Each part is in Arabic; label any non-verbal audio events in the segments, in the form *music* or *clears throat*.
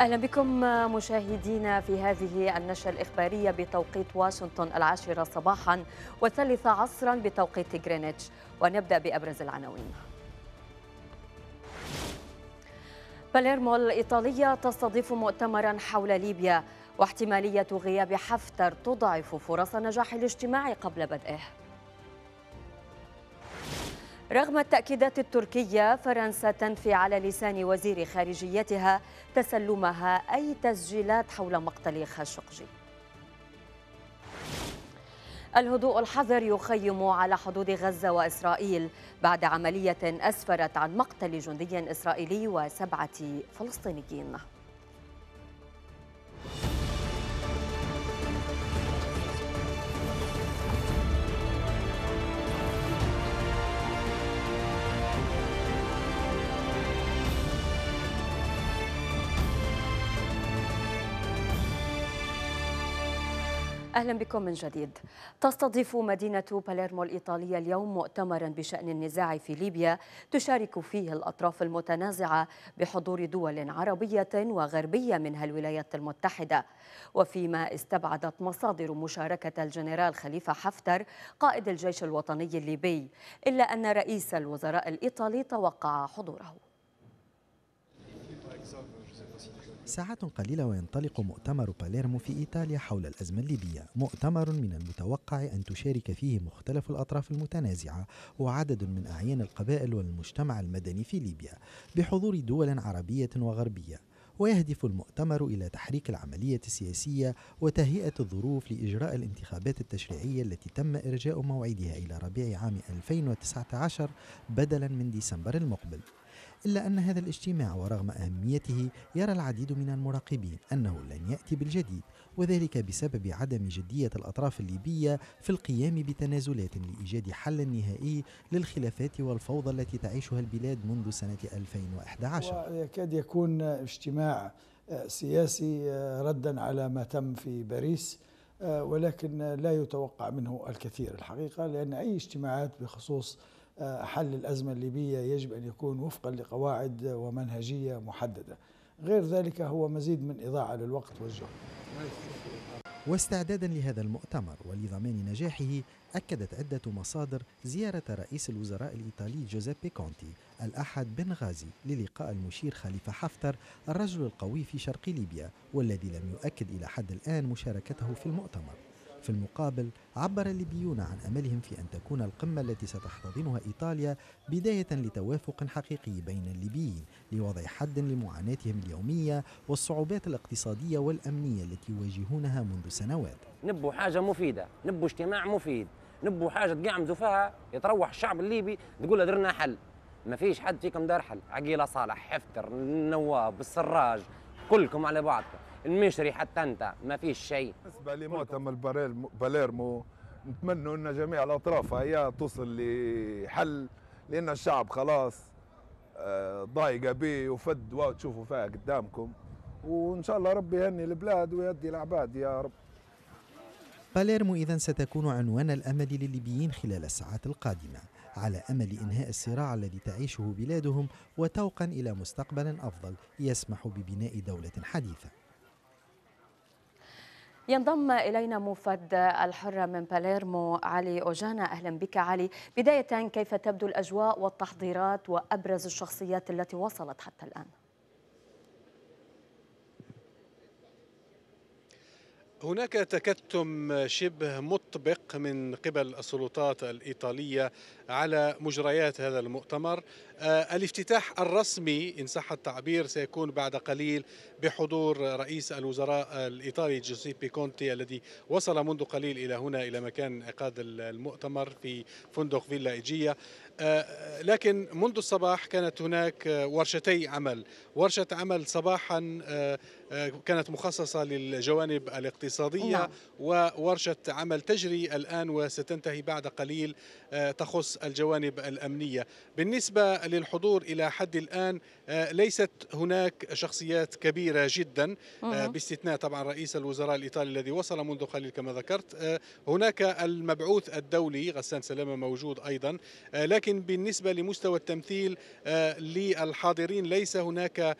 أهلا بكم مشاهدينا في هذه النشرة الإخبارية بتوقيت واشنطن العاشرة صباحا والثالثة عصرا بتوقيت غرينتش ونبدأ بأبرز العناوين باليرمو الإيطالية تستضيف مؤتمرا حول ليبيا واحتمالية غياب حفتر تضعف فرص نجاح الاجتماع قبل بدئه رغم التأكيدات التركية فرنسا تنفي على لسان وزير خارجيتها تسلمها أي تسجيلات حول مقتل خاشقجي الهدوء الحذر يخيم على حدود غزة وإسرائيل بعد عملية أسفرت عن مقتل جندي إسرائيلي وسبعة فلسطينيين أهلا بكم من جديد تستضيف مدينة باليرمو الإيطالية اليوم مؤتمرا بشأن النزاع في ليبيا تشارك فيه الأطراف المتنازعة بحضور دول عربية وغربية منها الولايات المتحدة وفيما استبعدت مصادر مشاركة الجنرال خليفة حفتر قائد الجيش الوطني الليبي إلا أن رئيس الوزراء الإيطالي توقع حضوره ساعات قليلة وينطلق مؤتمر باليرمو في إيطاليا حول الأزمة الليبية مؤتمر من المتوقع أن تشارك فيه مختلف الأطراف المتنازعة وعدد من أعيان القبائل والمجتمع المدني في ليبيا بحضور دول عربية وغربية ويهدف المؤتمر إلى تحريك العملية السياسية وتهيئة الظروف لإجراء الانتخابات التشريعية التي تم إرجاء موعدها إلى ربيع عام 2019 بدلا من ديسمبر المقبل إلا أن هذا الاجتماع ورغم أهميته يرى العديد من المراقبين أنه لن يأتي بالجديد وذلك بسبب عدم جدية الأطراف الليبية في القيام بتنازلات لإيجاد حل نهائي للخلافات والفوضى التي تعيشها البلاد منذ سنة 2011 ويكاد يكون اجتماع سياسي ردا على ما تم في باريس ولكن لا يتوقع منه الكثير الحقيقة لأن أي اجتماعات بخصوص حل الأزمة الليبية يجب أن يكون وفقا لقواعد ومنهجية محددة غير ذلك هو مزيد من إضاعة للوقت والجهد واستعدادا لهذا المؤتمر ولضمان نجاحه أكدت عدة مصادر زيارة رئيس الوزراء الإيطالي جوزيبي كونتي الأحد بنغازي للقاء المشير خليفة حفتر الرجل القوي في شرق ليبيا والذي لم يؤكد إلى حد الآن مشاركته في المؤتمر في المقابل عبر الليبيون عن أملهم في أن تكون القمة التي ستحتضنها إيطاليا بداية لتوافق حقيقي بين الليبيين لوضع حد لمعاناتهم اليومية والصعوبات الاقتصادية والأمنية التي يواجهونها منذ سنوات نبوا حاجة مفيدة نبوا اجتماع مفيد نبوا حاجة تقعمزوا فيها يتروح الشعب الليبي تقول درنا حل ما فيش حد فيكم دار حل عقيلة صالح حفتر النواب، السراج كلكم على بعضكم المشري حتى انت ما فيش شيء بالنسبه لمؤتمر باليرمو نتمنوا ان جميع الاطراف هي توصل لحل لان الشعب خلاص آه، ضايقه به وفد وتشوفوا فيها قدامكم وان شاء الله ربي يهني البلاد ويهدي العباد يا رب باليرمو إذا ستكون عنوان الأمل للليبيين خلال الساعات القادمة على أمل إنهاء الصراع الذي تعيشه بلادهم وتوقا إلى مستقبل أفضل يسمح ببناء دولة حديثة ينضم إلينا موفد الحرة من باليرمو علي أوجانا أهلا بك علي بداية كيف تبدو الأجواء والتحضيرات وأبرز الشخصيات التي وصلت حتى الآن؟ هناك تكتم شبه مطبق من قبل السلطات الإيطالية على مجريات هذا المؤتمر آه، الافتتاح الرسمي إن صح التعبير سيكون بعد قليل بحضور رئيس الوزراء الإيطالي جوزيبي كونتي الذي وصل منذ قليل إلى هنا إلى مكان إقاد المؤتمر في فندق فيلا إيجية آه، لكن منذ الصباح كانت هناك ورشتي عمل ورشة عمل صباحا آه، كانت مخصصة للجوانب الاقتصادية نعم. وورشة عمل تجري الآن وستنتهي بعد قليل آه، تخص الجوانب الأمنية بالنسبة للحضور إلى حد الآن آه، ليست هناك شخصيات كبيرة جدا آه، باستثناء طبعا رئيس الوزراء الإيطالي الذي وصل منذ قليل كما ذكرت هناك المبعوث الدولي غسان سلامة موجود أيضا لكن بالنسبة لمستوى التمثيل للحاضرين ليس هناك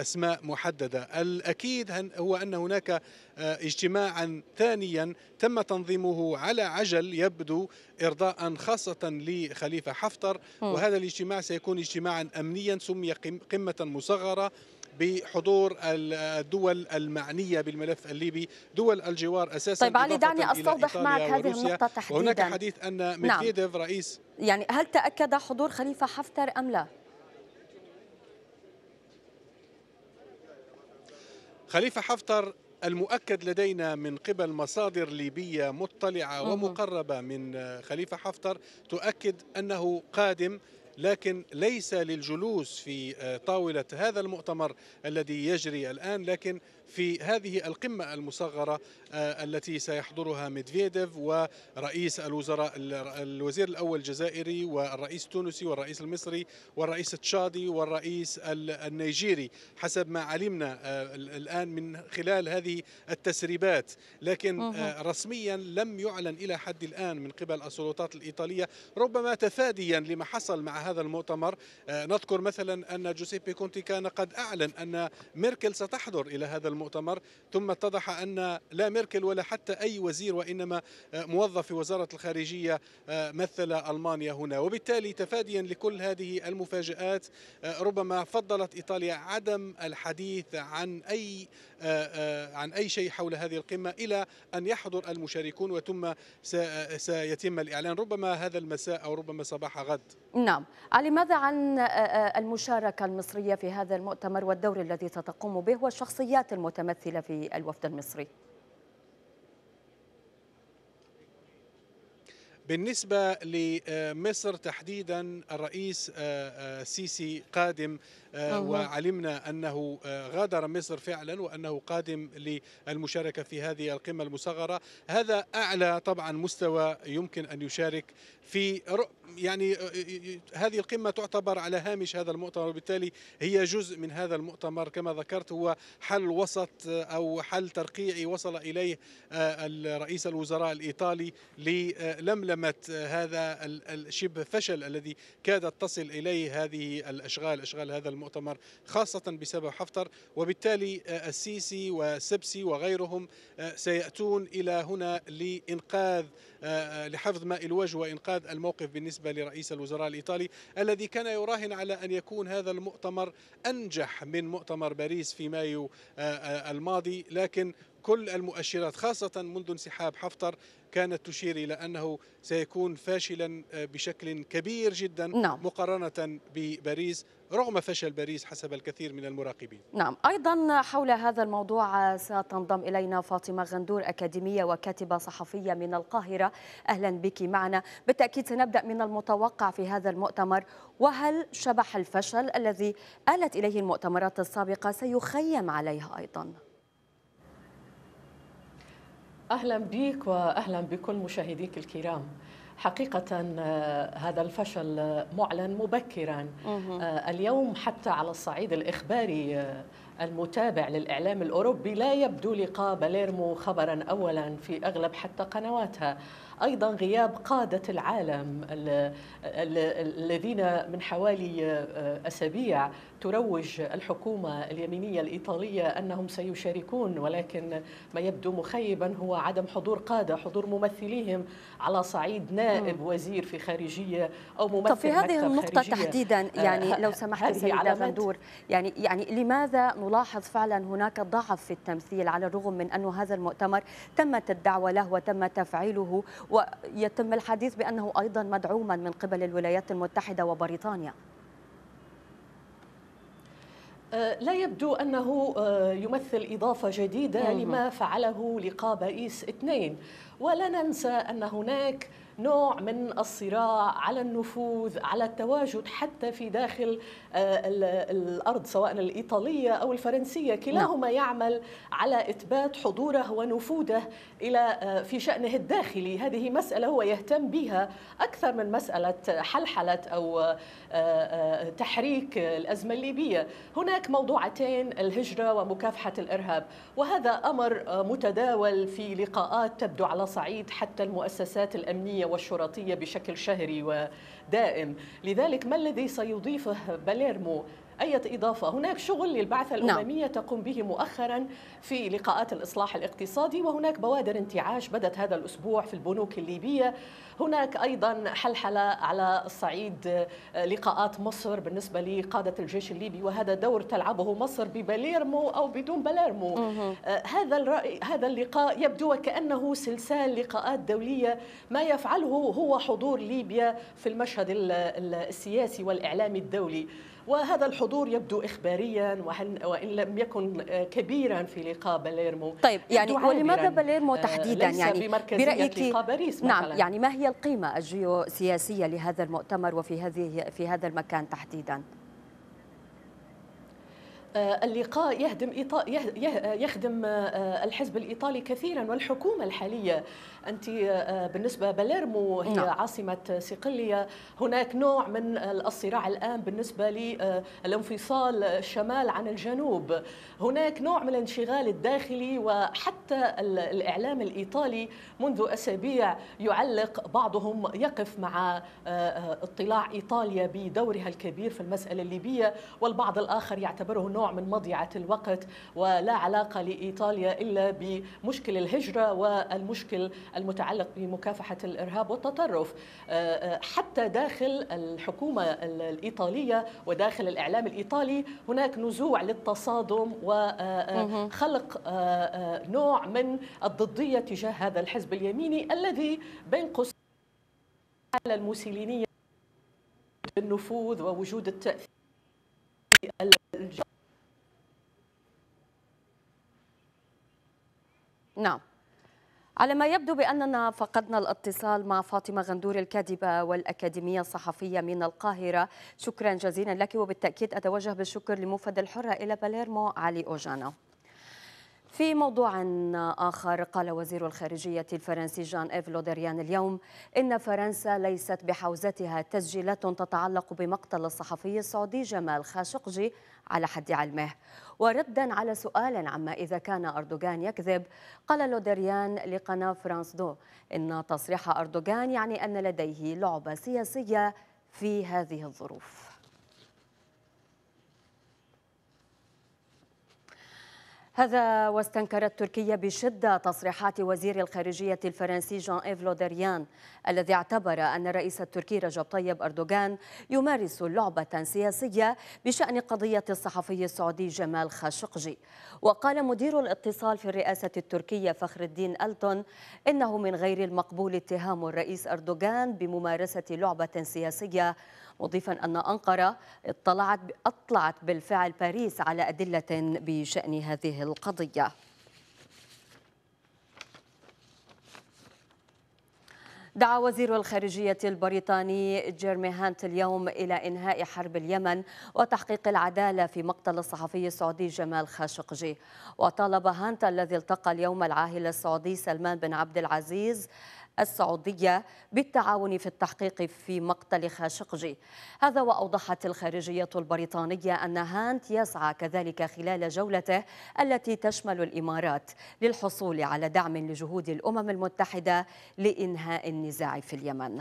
أسماء محددة الأكيد هو أن هناك آه، اجتماعا ثانيا تم تنظيمه على عجل يبدو إرضاء خاصة لخليفة حفتر وهذا الاجتماع سيكون اجتماعا أمنيا سمي قمة مصغرة بحضور الدول المعنية بالملف الليبي دول الجوار أساسا طيب علي دعني أستوضح معك هذه النقطة تحديدا وهناك حديث أن ميدفيديف نعم. رئيس يعني هل تأكد حضور خليفة حفتر أم لا؟ خليفة حفتر المؤكد لدينا من قبل مصادر ليبية مطلعة ومقربة من خليفة حفتر تؤكد أنه قادم لكن ليس للجلوس في طاولة هذا المؤتمر الذي يجري الآن لكن في هذه القمة المصغرة آه، التي سيحضرها ميدفيديف ورئيس الوزراء الوزير الأول الجزائري والرئيس التونسي والرئيس المصري والرئيس التشادي والرئيس النيجيري حسب ما علمنا آه، الآن من خلال هذه التسريبات لكن آه، رسميا لم يعلن إلى حد الآن من قبل السلطات الإيطالية ربما تفاديا لما حصل مع هذا المؤتمر نذكر مثلا أن جوسيبي كونتي كان قد أعلن أن ميركل ستحضر إلى هذا المؤتمر المؤتمر ثم اتضح أن لا ميركل ولا حتى أي وزير وإنما آه، موظف في وزارة الخارجية آه، مثل ألمانيا هنا وبالتالي تفاديا لكل هذه المفاجآت آه، ربما فضلت إيطاليا عدم الحديث عن أي عن أي شيء حول هذه القمة إلى أن يحضر المشاركون وثم سيتم الإعلان ربما هذا المساء أو ربما صباح غد نعم علي ماذا عن المشاركة المصرية في هذا المؤتمر والدور الذي ستقوم به والشخصيات المتحدة متمثلة في الوفد المصري بالنسبة لمصر تحديدا الرئيس آه، آه، سيسي قادم آه، وعلمنا أنه غادر مصر فعلا وأنه قادم للمشاركة في هذه القمة المصغرة هذا أعلى طبعا مستوى يمكن أن يشارك في يعني آه، آه، آه، هذه القمة تعتبر على هامش هذا المؤتمر وبالتالي هي جزء من هذا المؤتمر كما ذكرت هو حل وسط أو حل ترقيعي وصل إليه رئيس الوزراء الإيطالي للملمة هذا الشبه فشل الذي كادت تصل إليه هذه الأشغال أشغال هذا المؤتمر خاصة بسبب حفتر وبالتالي السيسي والسبسي وغيرهم سيأتون إلى هنا لإنقاذ آه، آه، لحفظ ماء الوجه وإنقاذ الموقف بالنسبة لرئيس الوزراء الإيطالي الذي كان يراهن على أن يكون هذا المؤتمر أنجح من مؤتمر باريس في مايو آه، الماضي لكن كل المؤشرات خاصة منذ انسحاب حفتر كانت تشير إلى أنه سيكون فاشلا آه، بشكل كبير جدا نعم. مقارنة بباريس رغم فشل باريس حسب الكثير من المراقبين نعم أيضا حول هذا الموضوع ستنضم إلينا فاطمة غندور أكاديمية وكاتبة صحفية من القاهرة أهلا بك معنا بالتأكيد سنبدأ من المتوقع في هذا المؤتمر وهل شبح الفشل الذي آلت إليه المؤتمرات السابقة سيخيم عليها أيضا؟ اهلا بك واهلا بكل مشاهديك الكرام حقيقة آه، هذا الفشل معلن مبكرا آه، اليوم حتى على الصعيد الإخباري آه، المتابع للإعلام الأوروبي لا يبدو لقاء باليرمو خبرا أولا في أغلب حتى قنواتها أيضا غياب قادة العالم الذين من حوالي آه، أسابيع تروج الحكومة اليمينية الإيطالية أنهم سيشاركون ولكن ما يبدو مخيبا هو عدم حضور قادة حضور ممثليهم على صعيد نائب وزير في خارجية أو ممثل طب في هذه النقطة تحديدا آه، يعني لو سمحت سيدة غندور يعني يعني لماذا نلاحظ فعلا هناك ضعف في التمثيل على الرغم من انه هذا المؤتمر تمت الدعوة له وتم تفعيله ويتم الحديث بأنه أيضا مدعوما من قبل الولايات المتحدة وبريطانيا أه، لا يبدو أنه أه، يمثل إضافة جديدة لما فعله لقاء باريس اثنين ولا ننسى أن هناك نوع من الصراع على النفوذ على التواجد حتى في داخل أه، الأرض سواء الإيطالية أو الفرنسية نعم. كلاهما يعمل على إثبات حضوره ونفوذه إلى آه، في شأنه الداخلي هذه مسألة هو يهتم بها أكثر من مسألة حلحلة أو آه، آه، تحريك الأزمة الليبية هناك موضوعتين الهجرة ومكافحة الإرهاب وهذا أمر متداول في لقاءات تبدو على صعيد حتى المؤسسات الأمنية والشرطية بشكل شهري ودائم لذلك ما الذي سيضيفه باليرمو أي إضافة هناك شغل للبعثة نعم. الأممية نعم. تقوم به مؤخرا في لقاءات الإصلاح الاقتصادي وهناك بوادر انتعاش بدت هذا الأسبوع في البنوك الليبية هناك أيضا حلحلة على الصعيد آه، لقاءات مصر بالنسبة لقادة الجيش الليبي وهذا دور تلعبه مصر بباليرمو أو بدون باليرمو آه، هذا الرأي هذا اللقاء يبدو وكأنه سلسال لقاءات دولية ما يفعله هو حضور ليبيا في المشهد السياسي والإعلامي الدولي وهذا الحضور يبدو إخباريا وإن لم يكن آه، كبيرا في لقاء باليرمو طيب يعني ولماذا آه، باليرمو تحديدا يعني برأيك لقاء باريس نعم، مثلا. نعم يعني ما هي القيمة الجيوسياسية لهذا المؤتمر وفي هذه في هذا المكان تحديدا؟ آه، اللقاء يهدم يخدم الحزب الايطالي كثيرا والحكومه الحاليه أنت آه، بالنسبة باليرمو هي نعم. عاصمة صقلية هناك نوع من الصراع الآن بالنسبة للانفصال آه، الشمال عن الجنوب هناك نوع من الانشغال الداخلي وحتى الإعلام الإيطالي منذ أسابيع يعلق بعضهم يقف مع آه، اطلاع إيطاليا بدورها الكبير في المسألة الليبية والبعض الآخر يعتبره نوع من مضيعة الوقت ولا علاقة لإيطاليا إلا بمشكل الهجرة والمشكل المتعلق بمكافحة الإرهاب والتطرف آه، آه، حتى داخل الحكومة الإيطالية وداخل الإعلام الإيطالي هناك نزوع للتصادم وخلق آه، نوع من الضدية تجاه هذا الحزب اليميني الذي بين قوسين على الموسيلينية النفوذ ووجود التأثير نعم على ما يبدو بأننا فقدنا الاتصال مع فاطمة غندور الكاتبة والأكاديمية الصحفية من القاهرة شكرا جزيلا لك وبالتأكيد أتوجه بالشكر لموفد الحرة إلى باليرمو علي أوجانا في موضوع آخر قال وزير الخارجية الفرنسي جان إيف لودريان اليوم إن فرنسا ليست بحوزتها تسجيلات تتعلق بمقتل الصحفي السعودي جمال خاشقجي على حد علمه وردا على سؤال عما إذا كان أردوغان يكذب قال لودريان لقناة فرانس دو إن تصريح أردوغان يعني أن لديه لعبة سياسية في هذه الظروف هذا واستنكرت تركيا بشدة تصريحات وزير الخارجية الفرنسي جان إيف لودريان الذي اعتبر أن الرئيس التركي رجب طيب أردوغان يمارس لعبة سياسية بشأن قضية الصحفي السعودي جمال خاشقجي وقال مدير الاتصال في الرئاسة التركية فخر الدين ألتون إنه من غير المقبول اتهام الرئيس أردوغان بممارسة لعبة سياسية مضيفا أن أنقرة اطلعت أطلعت بالفعل باريس على أدلة بشأن هذه القضية دعا وزير الخارجية البريطاني جيرمي هانت اليوم إلى إنهاء حرب اليمن وتحقيق العدالة في مقتل الصحفي السعودي جمال خاشقجي وطالب هانت الذي التقى اليوم العاهل السعودي سلمان بن عبد العزيز السعودية بالتعاون في التحقيق في مقتل خاشقجي هذا وأوضحت الخارجية البريطانية أن هانت يسعى كذلك خلال جولته التي تشمل الإمارات للحصول على دعم لجهود الأمم المتحدة لإنهاء النزاع في اليمن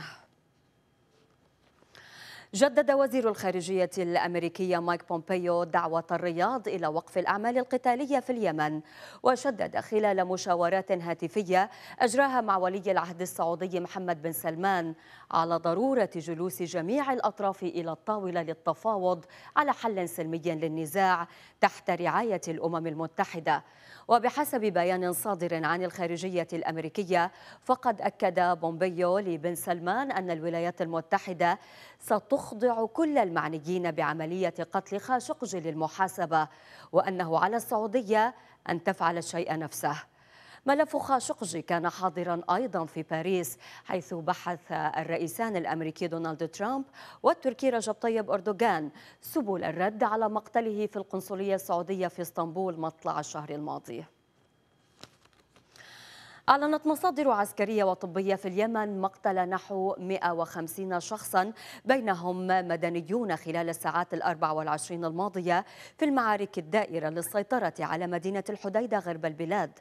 جدد وزير الخارجية الأمريكية مايك بومبيو دعوة الرياض إلى وقف الأعمال القتالية في اليمن وشدد خلال مشاورات هاتفية أجراها مع ولي العهد السعودي محمد بن سلمان على ضرورة جلوس جميع الأطراف إلى الطاولة للتفاوض على حل سلمي للنزاع تحت رعاية الأمم المتحدة وبحسب بيان صادر عن الخارجية الأمريكية فقد أكد بومبيو لبن سلمان أن الولايات المتحدة ستخضع كل المعنيين بعملية قتل خاشقجي للمحاسبة وأنه على السعودية أن تفعل الشيء نفسه ملف خاشقجي كان حاضرا أيضا في باريس حيث بحث الرئيسان الأمريكي دونالد ترامب والتركي رجب طيب أردوغان سبل الرد على مقتله في القنصلية السعودية في اسطنبول مطلع الشهر الماضي أعلنت مصادر عسكرية وطبية في اليمن مقتل نحو 150 شخصا بينهم مدنيون خلال الساعات الأربع والعشرين الماضية في المعارك الدائرة للسيطرة على مدينة الحديدة غرب البلاد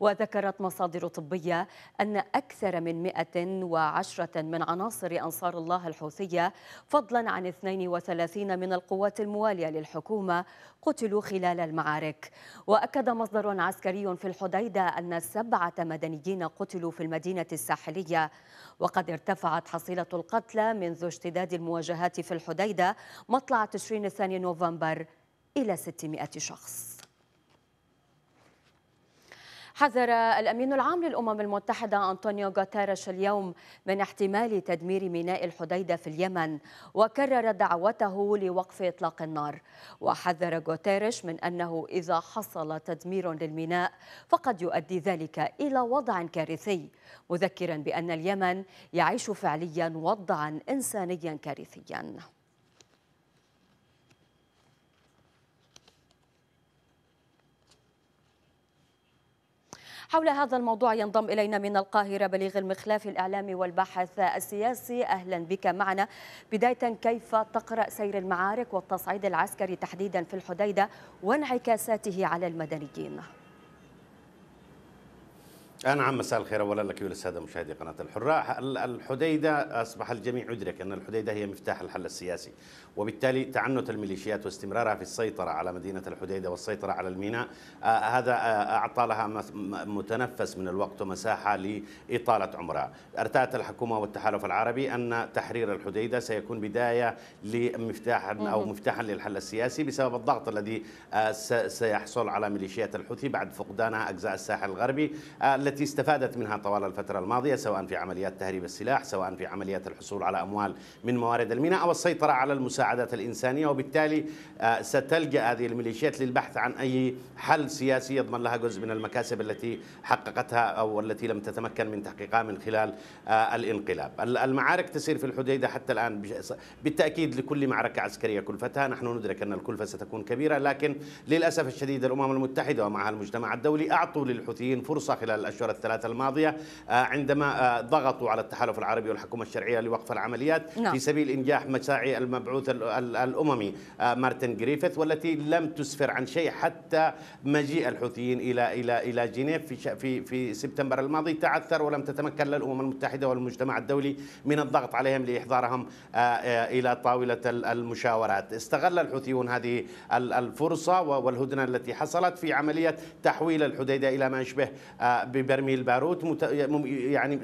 وذكرت مصادر طبية أن أكثر من 110 من عناصر أنصار الله الحوثية فضلا عن 32 من القوات الموالية للحكومة قتلوا خلال المعارك وأكد مصدر عسكري في الحديدة أن سبعة مدنيين قتلوا في المدينة الساحلية وقد ارتفعت حصيلة القتلى منذ اشتداد المواجهات في الحديدة مطلع تشرين الثاني نوفمبر إلى 600 شخص حذر الأمين العام للأمم المتحدة أنطونيو غوتيريش اليوم من احتمال تدمير ميناء الحديدة في اليمن وكرر دعوته لوقف إطلاق النار وحذر غوتيريش من أنه إذا حصل تدمير للميناء فقد يؤدي ذلك إلى وضع كارثي مذكرا بأن اليمن يعيش فعليا وضعا إنسانيا كارثيا حول هذا الموضوع ينضم إلينا من القاهرة بليغ المخلاف الإعلامي والباحث السياسي أهلا بك معنا بداية كيف تقرأ سير المعارك والتصعيد العسكري تحديدا في الحديدة وانعكاساته على المدنيين نعم مساء الخير اولا لك وللساده مشاهدي قناه الحره، الحديده اصبح الجميع يدرك ان الحديده هي مفتاح الحل السياسي، وبالتالي تعنت الميليشيات واستمرارها في السيطرة على مدينة الحديدة والسيطرة على الميناء آه، آه، هذا آه، أعطى لها متنفس من الوقت ومساحة لإطالة عمرها ارتأت الحكومة والتحالف العربي أن تحرير الحديدة سيكون بداية لمفتاحا أو مفتاحا للحل السياسي بسبب الضغط الذي سيحصل على ميليشيات الحوثي بعد فقدانها أجزاء الساحل الغربي التي استفادت منها طوال الفترة الماضية سواء في عمليات تهريب السلاح سواء في عمليات الحصول على أموال من موارد الميناء أو السيطرة على المساعدة المساعدات الإنسانية وبالتالي آه، ستلجأ هذه الميليشيات للبحث عن أي حل سياسي يضمن لها جزء من المكاسب التي حققتها أو التي لم تتمكن من تحقيقها من خلال آه، الانقلاب المعارك تسير في الحديدة حتى الآن بالتأكيد لكل معركة عسكرية كلفتها نحن ندرك أن الكلفة ستكون كبيرة لكن للأسف الشديد الأمم المتحدة ومعها المجتمع الدولي أعطوا للحوثيين فرصة خلال الأشهر الثلاثة الماضية آه، عندما ضغطوا على التحالف العربي والحكومة الشرعية لوقف العمليات نعم. في سبيل إنجاح مساعي المبعوث الأممي آه، مارتن جريفيث والتي لم تسفر عن شيء حتى مجيء الحوثيين إلى إلى إلى جنيف في في في سبتمبر الماضي تعثر ولم تتمكن الأمم المتحدة والمجتمع الدولي من الضغط عليهم لإحضارهم آه، آه، إلى طاولة المشاورات استغل الحوثيون هذه الفرصة والهدنة التي حصلت في عملية تحويل الحديدة إلى ما يشبه ببرميل باروت يعني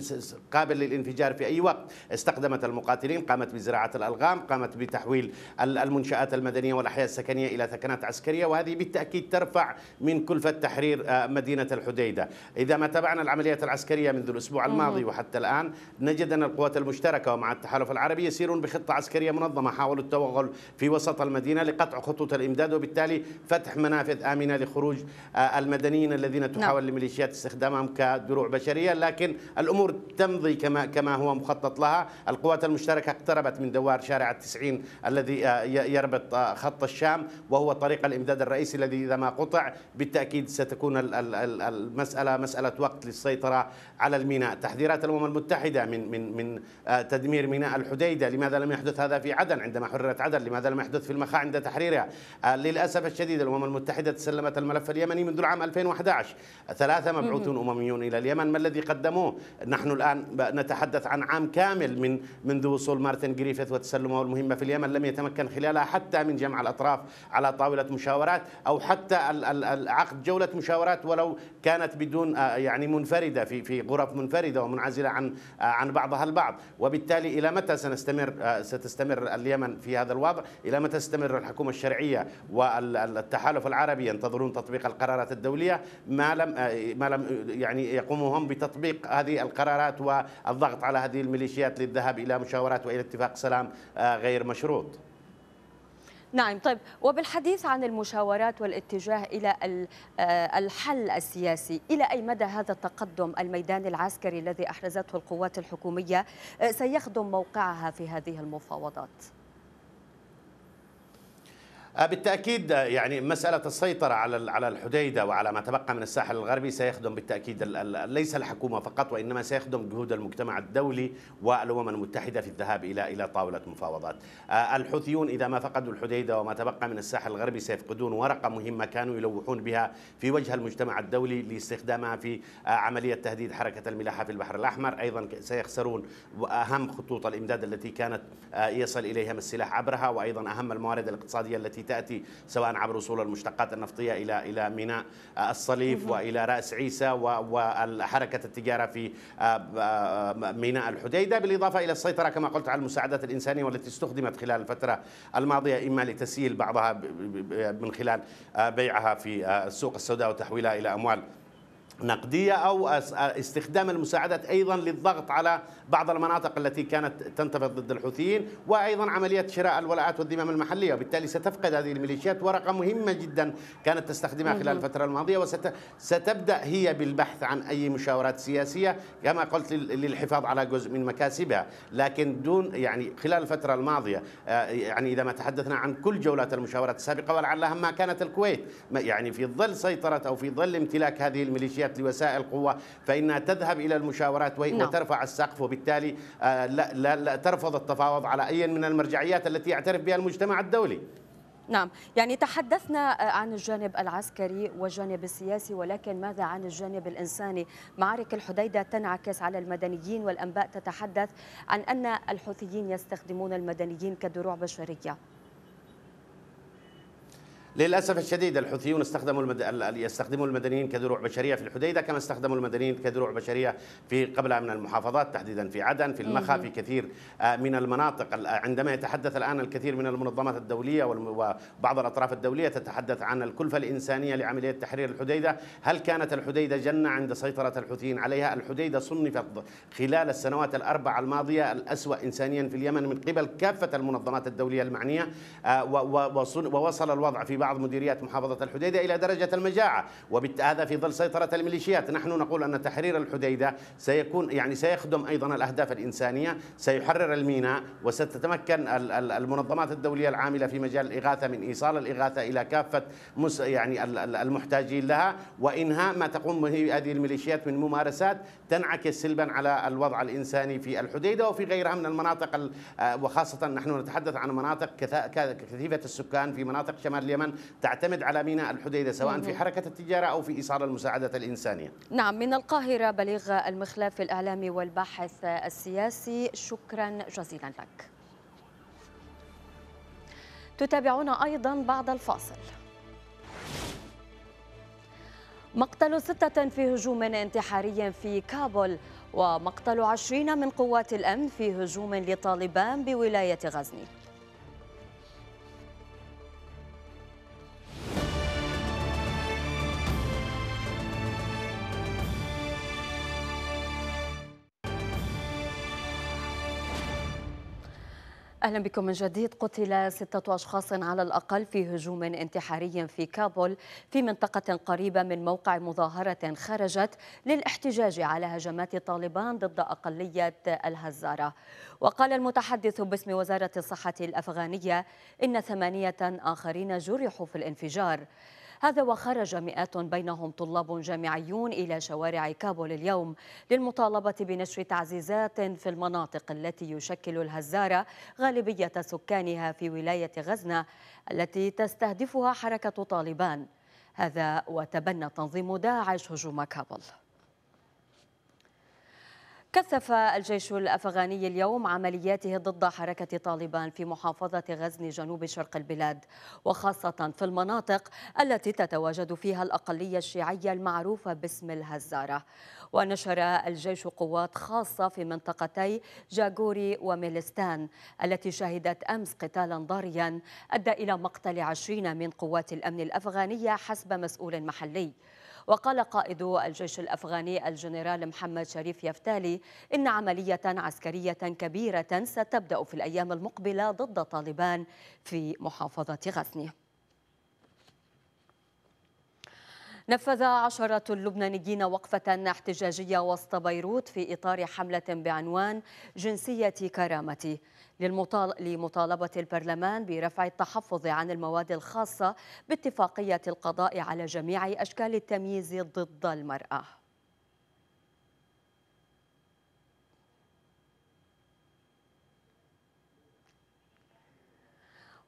قابل للانفجار في أي وقت استخدمت المقاتلين قامت بزراعة الألغام قامت بتحويل تحويل المنشآت المدنية والأحياء السكنية إلى ثكنات عسكرية وهذه بالتأكيد ترفع من كلفة تحرير آه، مدينة الحديدة إذا ما تابعنا العمليات العسكرية منذ الأسبوع الماضي وحتى الآن نجد أن القوات المشتركة ومع التحالف العربي يسيرون بخطة عسكرية منظمة حاولوا التوغل في وسط المدينة لقطع خطوط الإمداد وبالتالي فتح منافذ آمنة لخروج آه، المدنيين الذين نعم. تحاول الميليشيات استخدامهم كدروع بشرية لكن الأمور تمضي كما كما هو مخطط لها القوات المشتركة اقتربت من دوار شارع التسعين الذي آه، يربط آه، خط الشام وهو طريق الامداد الرئيسي الذي اذا ما قطع بالتاكيد ستكون المساله مساله وقت للسيطره على الميناء، تحذيرات الامم المتحده من من من آه، تدمير ميناء الحديده، لماذا لم يحدث هذا في عدن عندما حررت عدن؟ لماذا لم يحدث في المخا عند تحريرها؟ للاسف الشديد الامم المتحده تسلمت الملف اليمني منذ العام 2011 ثلاثه مبعوثون امميون الى اليمن ما الذي قدموه؟ نحن الان نتحدث عن عام كامل من منذ وصول مارتن جريفيث وتسلمه المهمه في اليمن لم يتمكن خلالها حتى من جمع الأطراف على طاولة مشاورات أو حتى عقد جولة مشاورات ولو كانت بدون آه، يعني منفردة في في غرف منفردة ومنعزلة عن آه، عن بعضها البعض وبالتالي إلى متى سنستمر آه، ستستمر اليمن في هذا الوضع إلى متى تستمر الحكومة الشرعية والتحالف العربي ينتظرون تطبيق القرارات الدولية ما لم ما لم يعني يقوموا هم بتطبيق هذه القرارات والضغط على هذه الميليشيات للذهاب إلى مشاورات وإلى اتفاق سلام غير مشروط نعم طيب وبالحديث عن المشاورات والاتجاه إلى آه، الحل السياسي إلى أي مدى هذا التقدم الميدان العسكري الذي أحرزته القوات الحكومية آه، سيخدم موقعها في هذه المفاوضات؟ آه، بالتاكيد آه، يعني مساله السيطره على على الحديده وعلى ما تبقى من الساحل الغربي سيخدم بالتاكيد ليس الحكومه فقط وانما سيخدم جهود المجتمع الدولي والامم المتحده في الذهاب الى الى طاوله مفاوضات. آه، الحوثيون اذا ما فقدوا الحديده وما تبقى من الساحل الغربي سيفقدون ورقه مهمه كانوا يلوحون بها في وجه المجتمع الدولي لاستخدامها في عمليه تهديد حركه الملاحه في البحر الاحمر، ايضا سيخسرون اهم خطوط الامداد التي كانت يصل اليهم السلاح عبرها وايضا اهم الموارد الاقتصاديه التي تأتي سواء عبر وصول المشتقات النفطية إلى إلى ميناء آه، الصليف وإلى رأس عيسى وحركة التجارة في آه، آه، ميناء الحديدة بالإضافة إلى السيطرة كما قلت على المساعدات الإنسانية والتي استخدمت خلال الفترة الماضية إما لتسييل بعضها من خلال بيعها في السوق السوداء وتحويلها إلى أموال نقدية أو استخدام المساعدات أيضا للضغط على بعض المناطق التي كانت تنتفض ضد الحوثيين وأيضا عملية شراء الولاءات والذمم المحلية وبالتالي ستفقد هذه الميليشيات ورقة مهمة جدا كانت تستخدمها خلال الفترة الماضية وستبدأ هي بالبحث عن أي مشاورات سياسية كما قلت للحفاظ على جزء من مكاسبها لكن دون يعني خلال الفترة الماضية آه، يعني إذا ما تحدثنا عن كل جولات المشاورات السابقة ولعلها ما كانت الكويت يعني في ظل سيطرة أو في ظل امتلاك هذه الميليشيات تحيت لوسائل قوة فإنها تذهب إلى المشاورات نعم. وترفع السقف وبالتالي آه، لا, لا, لا ترفض التفاوض على أي من المرجعيات التي يعترف بها المجتمع الدولي نعم يعني تحدثنا آه، عن الجانب العسكري والجانب السياسي ولكن ماذا عن الجانب الإنساني معارك الحديدة تنعكس على المدنيين والأنباء تتحدث عن أن الحوثيين يستخدمون المدنيين كدروع بشرية للاسف الشديد الحوثيون استخدموا المد... يستخدموا المدنيين كدروع بشريه في الحديده كما استخدموا المدنيين كدروع بشريه في قبلها من المحافظات تحديدا في عدن في المخا في كثير آه، من المناطق آه، عندما يتحدث الان الكثير من المنظمات الدوليه وبعض الاطراف الدوليه تتحدث عن الكلفه الانسانيه لعمليه تحرير الحديده هل كانت الحديده جنه عند سيطره الحوثيين عليها الحديده صنفت خلال السنوات الاربع الماضيه الاسوا انسانيا في اليمن من قبل كافه المنظمات الدوليه المعنيه آه، ووصل الوضع في بعض مديريات محافظة الحديدة إلى درجة المجاعة وهذا في ظل سيطرة الميليشيات نحن نقول أن تحرير الحديدة سيكون يعني سيخدم أيضا الأهداف الإنسانية سيحرر الميناء وستتمكن المنظمات الدولية العاملة في مجال الإغاثة من إيصال الإغاثة إلى كافة يعني المحتاجين لها وإنهاء ما تقوم به هذه الميليشيات من ممارسات تنعكس سلبا على الوضع الإنساني في الحديدة وفي غيرها من المناطق آه، وخاصة نحن نتحدث عن مناطق كثيفة السكان في مناطق شمال اليمن تعتمد على ميناء الحديدة سواء في حركة التجارة أو في إيصال المساعدة الإنسانية نعم من القاهرة بليغ المخلاف الإعلامي والباحث السياسي شكرا جزيلا لك تتابعونا أيضا بعد الفاصل مقتل ستة في هجوم انتحاري في كابول ومقتل عشرين من قوات الأمن في هجوم لطالبان بولاية غزني أهلا بكم من جديد قتل ستة أشخاص على الأقل في هجوم انتحاري في كابول في منطقة قريبة من موقع مظاهرة خرجت للاحتجاج على هجمات طالبان ضد أقلية الهزارة وقال المتحدث باسم وزارة الصحة الأفغانية إن ثمانية آخرين جرحوا في الانفجار هذا وخرج مئات بينهم طلاب جامعيون إلى شوارع كابول اليوم للمطالبة بنشر تعزيزات في المناطق التي يشكل الهزارة غالبية سكانها في ولاية غزنة التي تستهدفها حركة طالبان هذا وتبنى تنظيم داعش هجوم كابل كثف الجيش الافغاني اليوم عملياته ضد حركه طالبان في محافظه غزني جنوب شرق البلاد وخاصه في المناطق التي تتواجد فيها الاقليه الشيعيه المعروفه باسم الهزاره ونشر الجيش قوات خاصه في منطقتي جاغوري وميلستان التي شهدت امس قتالا ضاريا ادى الى مقتل عشرين من قوات الامن الافغانيه حسب مسؤول محلي وقال قائد الجيش الأفغاني الجنرال محمد شريف يفتالي إن عملية عسكرية كبيرة ستبدأ في الأيام المقبلة ضد طالبان في محافظة غزني نفذ عشرة اللبنانيين وقفة احتجاجية وسط بيروت في إطار حملة بعنوان جنسية كرامتي لمطالبة البرلمان برفع التحفظ عن المواد الخاصة باتفاقية القضاء على جميع أشكال التمييز ضد المرأة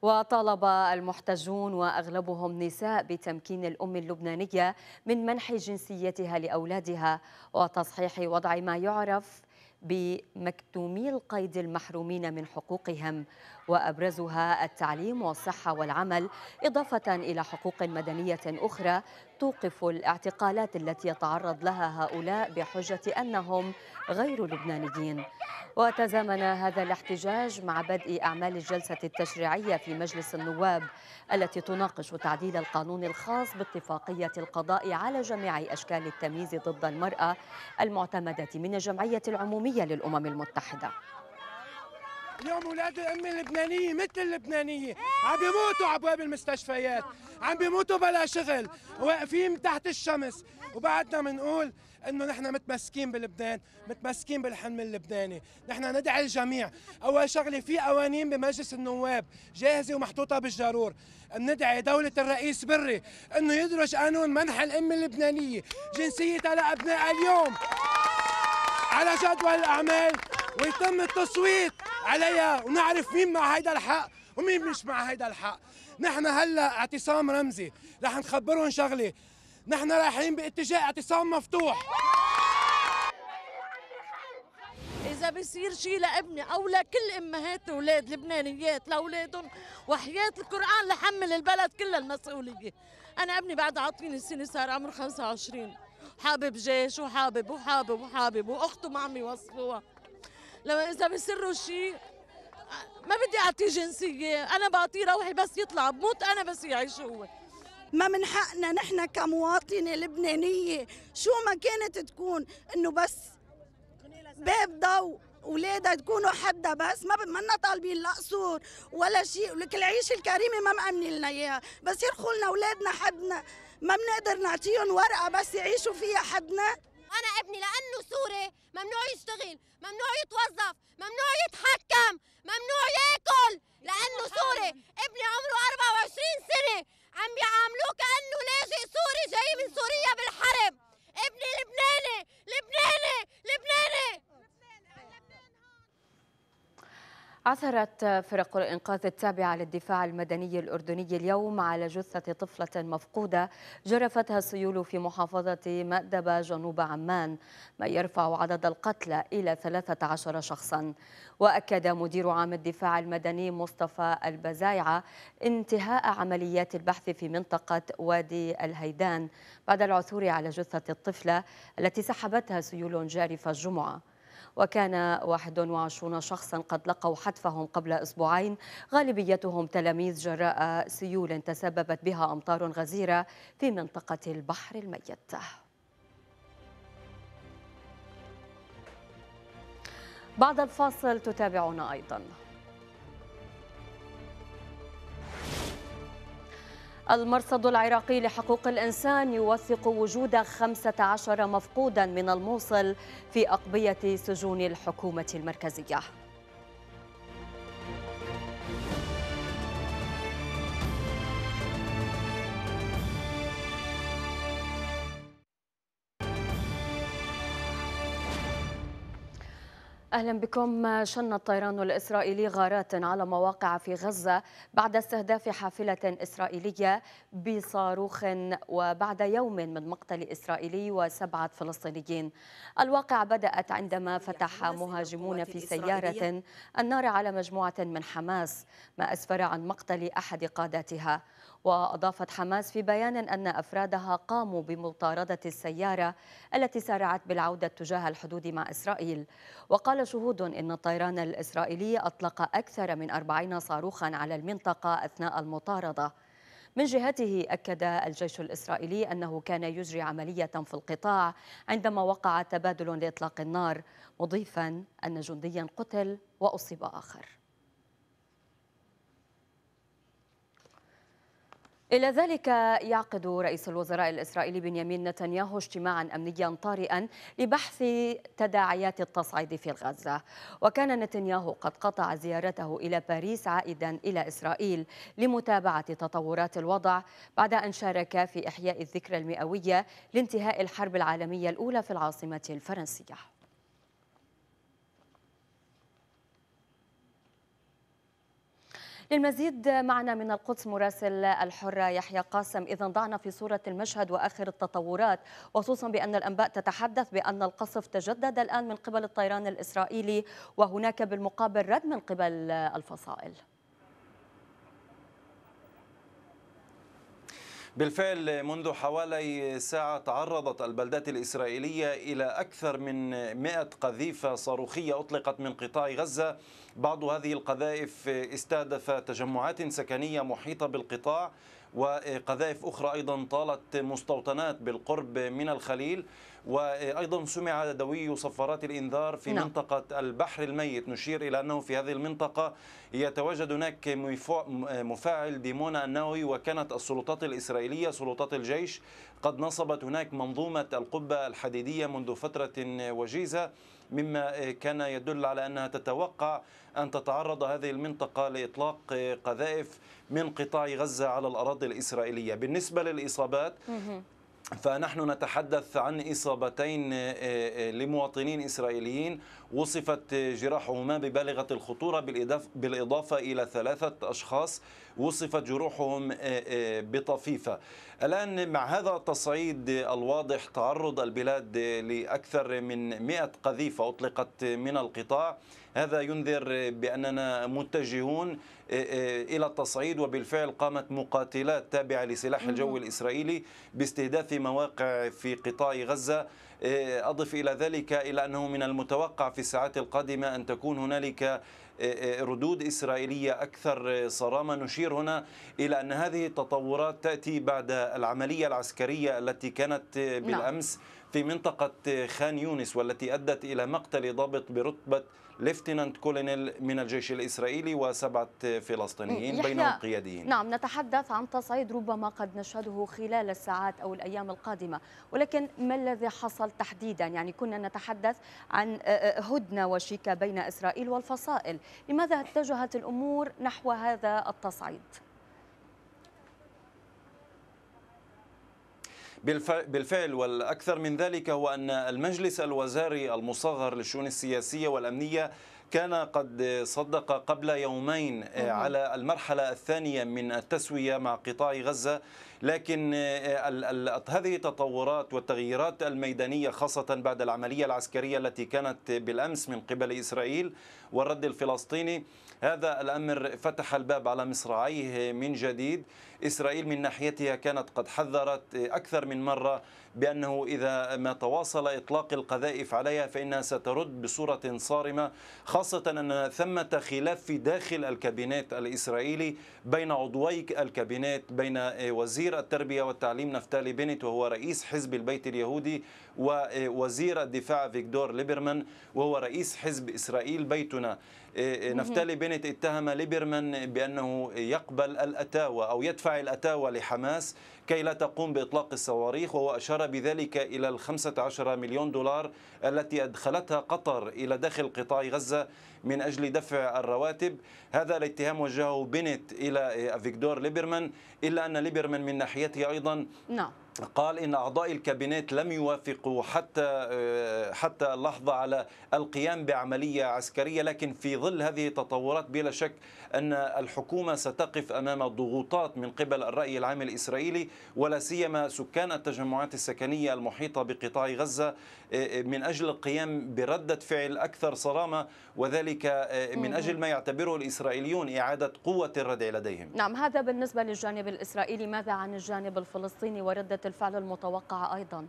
وطالب المحتجون واغلبهم نساء بتمكين الام اللبنانيه من منح جنسيتها لاولادها وتصحيح وضع ما يعرف بمكتومي القيد المحرومين من حقوقهم وأبرزها التعليم والصحة والعمل إضافة إلى حقوق مدنية أخرى توقف الاعتقالات التي يتعرض لها هؤلاء بحجة أنهم غير لبنانيين وتزامن هذا الاحتجاج مع بدء أعمال الجلسة التشريعية في مجلس النواب التي تناقش تعديل القانون الخاص باتفاقية القضاء على جميع أشكال التمييز ضد المرأة المعتمدة من الجمعية العمومية للأمم المتحدة اليوم اولاد الام اللبنانيه مثل اللبنانيه عم بيموتوا على ابواب المستشفيات عم بيموتوا بلا شغل واقفين تحت الشمس وبعدنا بنقول انه نحن متمسكين بلبنان متمسكين بالحلم اللبناني نحن ندعي الجميع اول شغله في قوانين بمجلس النواب جاهزه ومحطوطه بالجرور ندعي دولة الرئيس بري انه يدرج قانون منح الام اللبنانية جنسيتها لابنائها اليوم على جدول الاعمال ويتم التصويت عليها ونعرف مين مع هيدا الحق ومين مش مع هيدا الحق نحن هلا اعتصام رمزي رح نخبرهم شغله نحن رايحين باتجاه اعتصام مفتوح اذا بصير شيء لابني او لكل امهات اولاد لبنانيات لاولادهم وحياه القران لحمل البلد كلها المسؤوليه انا ابني بعد عاطيني السنه صار عمره 25 حابب جيش وحابب وحابب وحابب واخته ما عم يوصلوها لو اذا بيسروا شيء ما بدي اعطيه جنسيه انا بعطيه روحي بس يطلع بموت انا بس يعيش هو ما من حقنا نحن كمواطنه لبنانيه شو ما كانت تكون انه بس باب ضوء اولادها تكونوا حدها بس ما بدنا طالبين لا قصور ولا شيء ولك العيش الكريمه ما مأمنين لنا اياها بس يرخوا لنا اولادنا حدنا ما بنقدر نعطيهم ورقه بس يعيشوا فيها حدنا انا ابني لانه سوري ممنوع يشتغل ممنوع يتوظف ممنوع يتحكم ممنوع ياكل لانه سوري ابني عمره 24 سنه عم بيعاملوه كانه لاجئ سوري جاي من سوريا بالحرب ابني لبناني لبناني عثرت فرق الإنقاذ التابعة للدفاع المدني الأردني اليوم على جثة طفلة مفقودة جرفتها السيول في محافظة مأدبة جنوب عمان ما يرفع عدد القتلى إلى 13 شخصا وأكد مدير عام الدفاع المدني مصطفى البزايعة انتهاء عمليات البحث في منطقة وادي الهيدان بعد العثور على جثة الطفلة التي سحبتها سيول جارفة الجمعة وكان 21 شخصا قد لقوا حتفهم قبل أسبوعين غالبيتهم تلاميذ جراء سيول تسببت بها أمطار غزيرة في منطقة البحر الميت بعد الفاصل تتابعنا أيضاً المرصد العراقي لحقوق الإنسان يوثق وجود 15 مفقودا من الموصل في أقبية سجون الحكومة المركزية أهلا بكم شن الطيران الإسرائيلي غارات على مواقع في غزة بعد استهداف حافلة إسرائيلية بصاروخ وبعد يوم من مقتل إسرائيلي وسبعة فلسطينيين الواقع بدأت عندما فتح مهاجمون في سيارة النار على مجموعة من حماس ما أسفر عن مقتل أحد قاداتها وأضافت حماس في بيان أن أفرادها قاموا بمطاردة السيارة التي سارعت بالعودة تجاه الحدود مع إسرائيل وقال شهود إن الطيران الإسرائيلي أطلق أكثر من 40 صاروخا على المنطقة أثناء المطاردة من جهته أكد الجيش الإسرائيلي أنه كان يجري عملية في القطاع عندما وقع تبادل لإطلاق النار مضيفا أن جنديا قتل وأصيب آخر إلى ذلك يعقد رئيس الوزراء الإسرائيلي بنيامين نتنياهو اجتماعا أمنيا طارئا لبحث تداعيات التصعيد في غزة وكان نتنياهو قد قطع زيارته إلى باريس عائدا إلى إسرائيل لمتابعة تطورات الوضع بعد أن شارك في إحياء الذكرى المئوية لانتهاء الحرب العالمية الأولى في العاصمة الفرنسية للمزيد معنا من القدس مراسل الحرة يحيى قاسم إذا ضعنا في صورة المشهد وآخر التطورات وخصوصا بأن الأنباء تتحدث بأن القصف تجدد الآن من قبل الطيران الإسرائيلي وهناك بالمقابل رد من قبل الفصائل بالفعل منذ حوالي ساعة تعرضت البلدات الإسرائيلية إلى أكثر من 100 قذيفة صاروخية أطلقت من قطاع غزة بعض هذه القذائف استهدف تجمعات سكنية محيطة بالقطاع وقذائف أخرى أيضا طالت مستوطنات بالقرب من الخليل وأيضا سمع دوي صفارات الإنذار في نعم. منطقة البحر الميت نشير إلى أنه في هذه المنطقة يتواجد هناك مفاعل ديمونا النووي وكانت السلطات الإسرائيلية سلطات الجيش قد نصبت هناك منظومة القبة الحديدية منذ فترة وجيزة مما كان يدل على أنها تتوقع أن تتعرض هذه المنطقة لإطلاق قذائف من قطاع غزة على الأراضي الإسرائيلية بالنسبة للإصابات فنحن نتحدث عن اصابتين آه، آه، لمواطنين اسرائيليين وصفت جراحهما ببالغة الخطورة بالإضافة إلى ثلاثة أشخاص وصفت جروحهم بطفيفة الآن مع هذا التصعيد الواضح تعرض البلاد لأكثر من 100 قذيفة أطلقت من القطاع هذا ينذر بأننا متجهون إلى التصعيد وبالفعل قامت مقاتلات تابعة لسلاح الجو الإسرائيلي باستهداف مواقع في قطاع غزة إيه، أضف إلى ذلك إلى أنه من المتوقع في الساعات القادمة أن تكون هنالك إيه، إيه، ردود إسرائيلية أكثر صرامة نشير هنا إلى أن هذه التطورات تأتي بعد العملية العسكرية التي كانت نعم. بالأمس نعم. في منطقة خان يونس والتي أدت إلى مقتل ضابط برتبة ليفتنانت كولونيل من الجيش الإسرائيلي وسبعة فلسطينيين بينهم قياديين نعم نتحدث عن تصعيد ربما قد نشهده خلال الساعات أو الأيام القادمة ولكن ما الذي حصل تحديدا يعني كنا نتحدث عن آه، آه، هدنة وشيكة بين إسرائيل والفصائل لماذا اتجهت الأمور نحو هذا التصعيد؟ بالفعل والأكثر من ذلك هو أن المجلس الوزاري المصغر للشؤون السياسية والأمنية كان قد صدق قبل يومين آه، على المرحلة الثانية من التسوية مع قطاع غزة لكن آه، آه، هذه التطورات والتغييرات الميدانية خاصة بعد العملية العسكرية التي كانت بالأمس من قبل إسرائيل والرد الفلسطيني هذا الأمر فتح الباب على مصراعيه من جديد إسرائيل من ناحيتها كانت قد حذرت آه، أكثر من مرة بأنه إذا ما تواصل إطلاق القذائف عليها فإنها سترد بصورة صارمة خاصة أن ثمة خلاف في داخل الكابينات الإسرائيلي بين عضوي الكابينات بين وزير وزير التربية والتعليم نفتالي بنت وهو رئيس حزب البيت اليهودي ووزير الدفاع فيكتور ليبرمان وهو رئيس حزب إسرائيل بيتنا إيه، إيه، نفتالي بنت اتهم ليبرمان بأنه يقبل الأتاوى أو يدفع الأتاوى لحماس كي لا تقوم بإطلاق الصواريخ وهو أشار بذلك إلى ال 15 مليون دولار التي أدخلتها قطر إلى داخل قطاع غزة من أجل دفع الرواتب هذا الاتهام وجهه بنت إلى إيه، فيكتور ليبرمان إلا أن ليبرمان من ناحيته أيضا نعم قال ان اعضاء الكابينات لم يوافقوا حتى آه، حتى اللحظه على القيام بعمليه عسكريه لكن في ظل هذه التطورات بلا شك أن الحكومة ستقف أمام ضغوطات من قبل الرأي العام الإسرائيلي ولا سيما سكان التجمعات السكنية المحيطة بقطاع غزة آه، آه، من أجل القيام بردة فعل أكثر صرامة وذلك آه، من أجل ما يعتبره الإسرائيليون إعادة قوة الردع لديهم نعم هذا بالنسبة للجانب الإسرائيلي ماذا عن الجانب الفلسطيني وردة الفعل المتوقعة أيضاً؟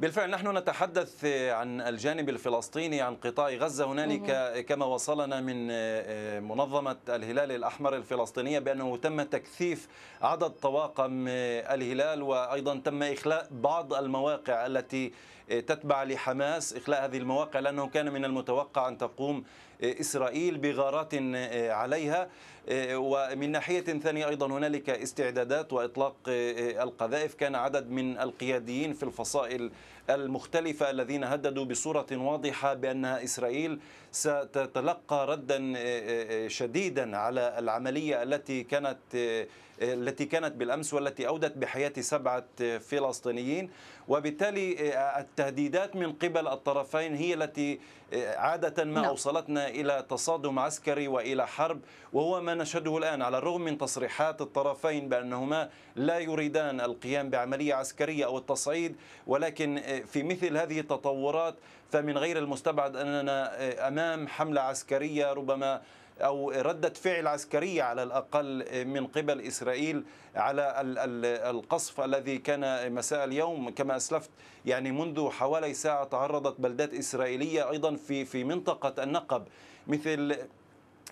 بالفعل نحن نتحدث عن الجانب الفلسطيني عن قطاع غزة هنالك كما وصلنا من آه، آه، منظمة الهلال الأحمر الفلسطينية بأنه تم تكثيف عدد طواقم آه، الهلال وأيضا تم إخلاء بعض المواقع التي تتبع لحماس إخلاء هذه المواقع لأنه كان من المتوقع أن تقوم إسرائيل بغارات آه، عليها آه، ومن ناحية ثانية أيضا هنالك استعدادات وإطلاق آه، القذائف كان عدد من القياديين في الفصائل المختلفة الذين هددوا بصورة واضحة بأن إسرائيل ستتلقى ردا آه، آه، آه، شديدا على العملية التي كانت التي كانت بالأمس والتي أودت بحياة سبعة فلسطينيين وبالتالي التهديدات من قبل الطرفين هي التي عادة ما نعم. أوصلتنا إلى تصادم عسكري وإلى حرب وهو ما نشهده الآن على الرغم من تصريحات الطرفين بأنهما لا يريدان القيام بعملية عسكرية أو التصعيد ولكن في مثل هذه التطورات فمن غير المستبعد أننا آه، أمام حملة عسكرية ربما أو ردة فعل عسكرية على الأقل آه، من قبل إسرائيل على القصف الذي كان مساء اليوم كما أسلفت يعني منذ حوالي ساعة تعرضت بلدات إسرائيلية أيضا في في منطقة النقب مثل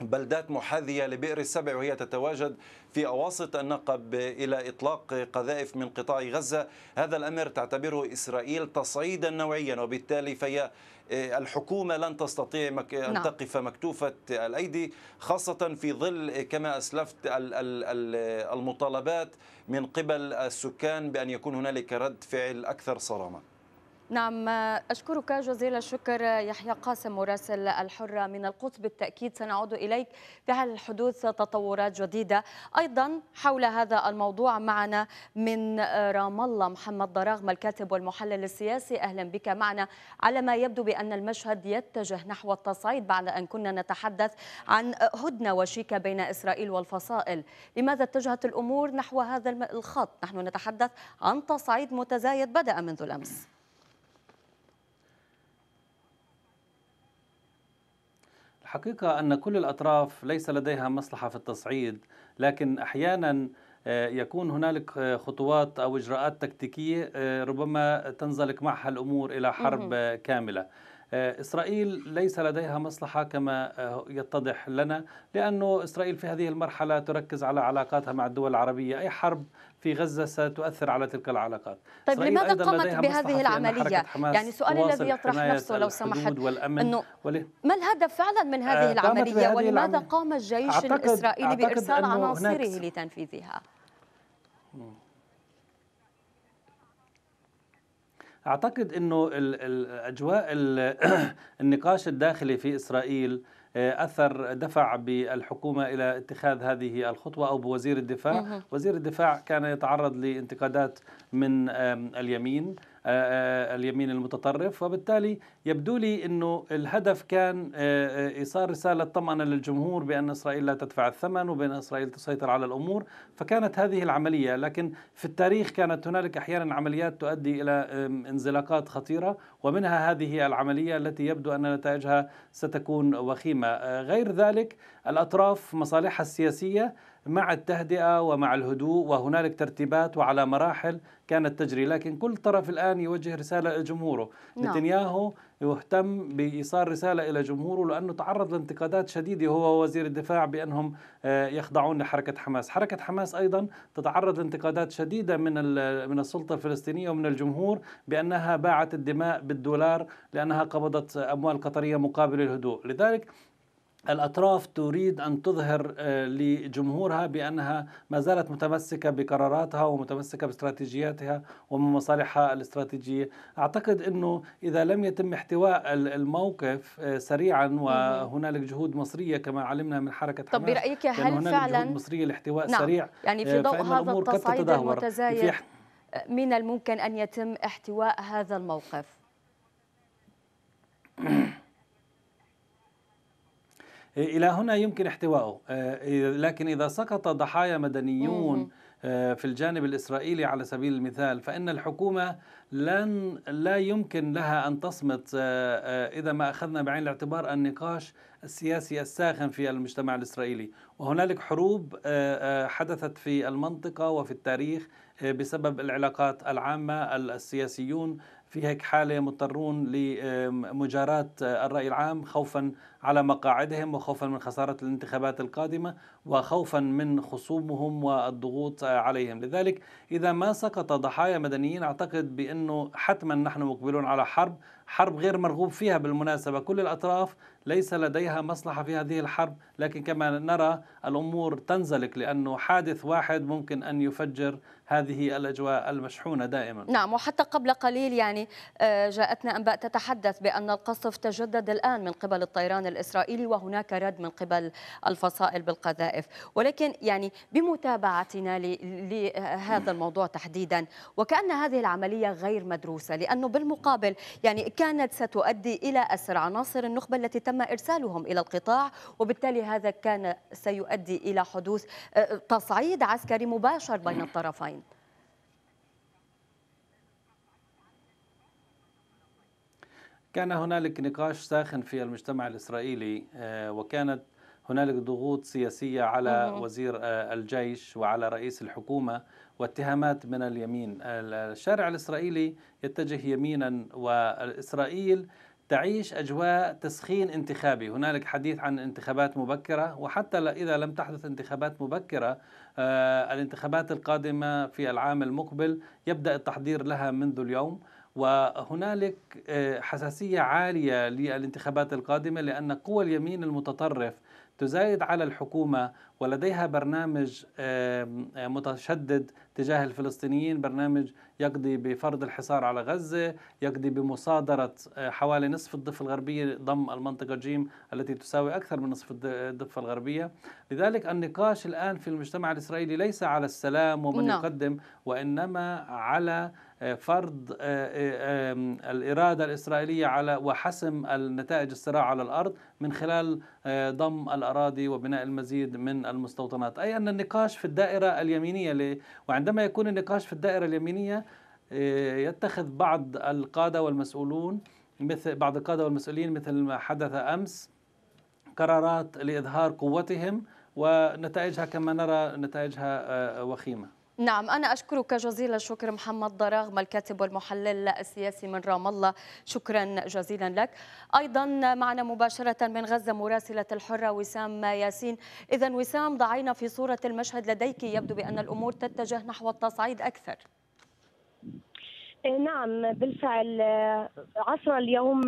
بلدات محاذية لبئر السبع وهي تتواجد في أواسط النقب إلى إطلاق قذائف من قطاع غزة هذا الأمر تعتبره إسرائيل تصعيدا نوعيا وبالتالي فهي آه، الحكومة لن تستطيع أن نعم. تقف مكتوفة الأيدي خاصة في ظل آه، كما أسلفت المطالبات من قبل السكان بأن يكون هنالك رد فعل أكثر صرامة نعم أشكرك جزيل الشكر يحيى قاسم مراسل الحرة من القدس بالتأكيد سنعود إليك في حال الحدوث تطورات جديدة أيضا حول هذا الموضوع معنا من رام الله محمد ضراغم الكاتب والمحلل السياسي أهلا بك معنا على ما يبدو بأن المشهد يتجه نحو التصعيد بعد أن كنا نتحدث عن هدنة وشيكة بين إسرائيل والفصائل لماذا اتجهت الأمور نحو هذا الخط نحن نتحدث عن تصعيد متزايد بدأ منذ الأمس الحقيقة أن كل الأطراف ليس لديها مصلحة في التصعيد لكن أحيانا آه، يكون هنالك آه، خطوات أو إجراءات تكتيكية آه، ربما تنزلق معها الأمور إلى حرب كاملة آه، إسرائيل ليس لديها مصلحة كما آه، يتضح لنا لأنه إسرائيل في هذه المرحلة تركز على علاقاتها مع الدول العربية أي حرب في غزة ستؤثر على تلك العلاقات طيب لماذا قامت بهذه العملية؟ يعني السؤال الذي يطرح نفسه لو سمحت أنه ما الهدف فعلا من هذه آه، العملية ولماذا قام الجيش الإسرائيلي بإرسال عناصره لتنفيذها؟ اعتقد انه الاجواء *clears throat* النقاش الداخلي في اسرائيل آه، اثر دفع بالحكومه الى اتخاذ هذه الخطوه او بوزير الدفاع، وزير الدفاع كان يتعرض لانتقادات من اليمين آه، آه، اليمين المتطرف وبالتالي يبدو لي أنه الهدف كان آه، إيصال رسالة طمأنة للجمهور بأن إسرائيل لا تدفع الثمن وبأن إسرائيل تسيطر على الأمور فكانت هذه العملية لكن في التاريخ كانت هنالك أحيانا عمليات تؤدي إلى انزلاقات خطيرة ومنها هذه العملية التي يبدو أن نتائجها ستكون وخيمة غير ذلك الأطراف مصالحها السياسية مع التهدئة ومع الهدوء وهنالك ترتيبات وعلى مراحل كانت تجري لكن كل طرف الآن يوجه رسالة جمهوره نعم. نتنياهو يهتم بإيصال رسالة إلى جمهوره لأنه تعرض لانتقادات شديدة هو وزير الدفاع بأنهم آه، يخضعون لحركة حماس حركة حماس أيضا تتعرض لانتقادات شديدة من من السلطة الفلسطينية ومن الجمهور بأنها باعت الدماء بالدولار لأنها قبضت أموال قطرية مقابل الهدوء لذلك الأطراف تريد أن تظهر آه، لجمهورها بأنها ما زالت متمسكة بقراراتها ومتمسكة باستراتيجياتها ومصالحها الاستراتيجية أعتقد أنه إذا لم يتم احتواء الموقف آه، سريعا وهنالك جهود مصرية كما علمنا من حركة طب حماس برأيك هل فعلا جهود مصرية لاحتواء نعم سريع يعني في آه، ضوء هذا التصعيد المتزايد من الممكن أن يتم احتواء هذا الموقف *coughs* إلى هنا يمكن احتوائه آه، لكن إذا سقط ضحايا مدنيون آه، في الجانب الإسرائيلي على سبيل المثال فإن الحكومة لن لا يمكن لها أن تصمت آه، إذا ما أخذنا بعين الاعتبار النقاش السياسي الساخن في المجتمع الإسرائيلي وهنالك حروب حدثت في المنطقة وفي التاريخ بسبب العلاقات العامة السياسيون في هيك حالة مضطرون لمجاراة الرأي العام خوفا على مقاعدهم وخوفا من خسارة الانتخابات القادمة وخوفا من خصومهم والضغوط عليهم لذلك إذا ما سقط ضحايا مدنيين أعتقد بأنه حتما نحن مقبلون على حرب حرب غير مرغوب فيها بالمناسبة كل الأطراف ليس لديها مصلحة في هذه الحرب لكن كما نرى الأمور تنزلق لأنه حادث واحد ممكن أن يفجر هذه الأجواء المشحونة دائما نعم وحتى قبل قليل يعني آه، جاءتنا أنباء تتحدث بأن القصف تجدد الآن من قبل الطيران الإسرائيلي وهناك رد من قبل الفصائل بالقذائف ولكن يعني بمتابعتنا لهذا الموضوع تحديدا وكأن هذه العملية غير مدروسة لأنه بالمقابل يعني كانت ستؤدي إلى أسر عناصر النخبة التي تم إرسالهم إلى القطاع وبالتالي هذا كان سيؤدي إلى حدوث آه، تصعيد عسكري مباشر بين الطرفين كان هنالك نقاش ساخن في المجتمع الإسرائيلي آه، وكانت هنالك ضغوط سياسية على وزير آه، الجيش وعلى رئيس الحكومة واتهامات من اليمين الشارع الإسرائيلي يتجه يمينا وإسرائيل تعيش أجواء تسخين انتخابي هنالك حديث عن انتخابات مبكرة وحتى إذا لم تحدث انتخابات مبكرة آه، الانتخابات القادمة في العام المقبل يبدأ التحضير لها منذ اليوم وهنالك آه، حساسية عالية للانتخابات القادمة لأن قوى اليمين المتطرف تزايد على الحكومة ولديها برنامج آه، متشدد تجاه الفلسطينيين برنامج يقضي بفرض الحصار على غزة يقضي بمصادرة آه، حوالي نصف الضفة الغربية ضم المنطقة جيم التي تساوي أكثر من نصف الضفة الغربية لذلك النقاش الآن في المجتمع الإسرائيلي ليس على السلام ومن نعم. يقدم وإنما على آه، فرض آه، آه، الإرادة الإسرائيلية على وحسم النتائج الصراع على الأرض من خلال ضم الأراضي وبناء المزيد من المستوطنات أي أن النقاش في الدائرة اليمينية وعندما يكون النقاش في الدائرة اليمينية يتخذ بعض القادة والمسؤولون مثل بعض القادة والمسؤولين مثل ما حدث أمس قرارات لإظهار قوتهم ونتائجها كما نرى نتائجها وخيمه نعم أنا أشكرك جزيل الشكر محمد ضراغم الكاتب والمحلل السياسي من رام الله شكرا جزيلا لك أيضا معنا مباشرة من غزة مراسلة الحرة وسام ياسين إذا وسام ضعينا في صورة المشهد لديك يبدو بأن الأمور تتجه نحو التصعيد أكثر إيه، نعم بالفعل عصر اليوم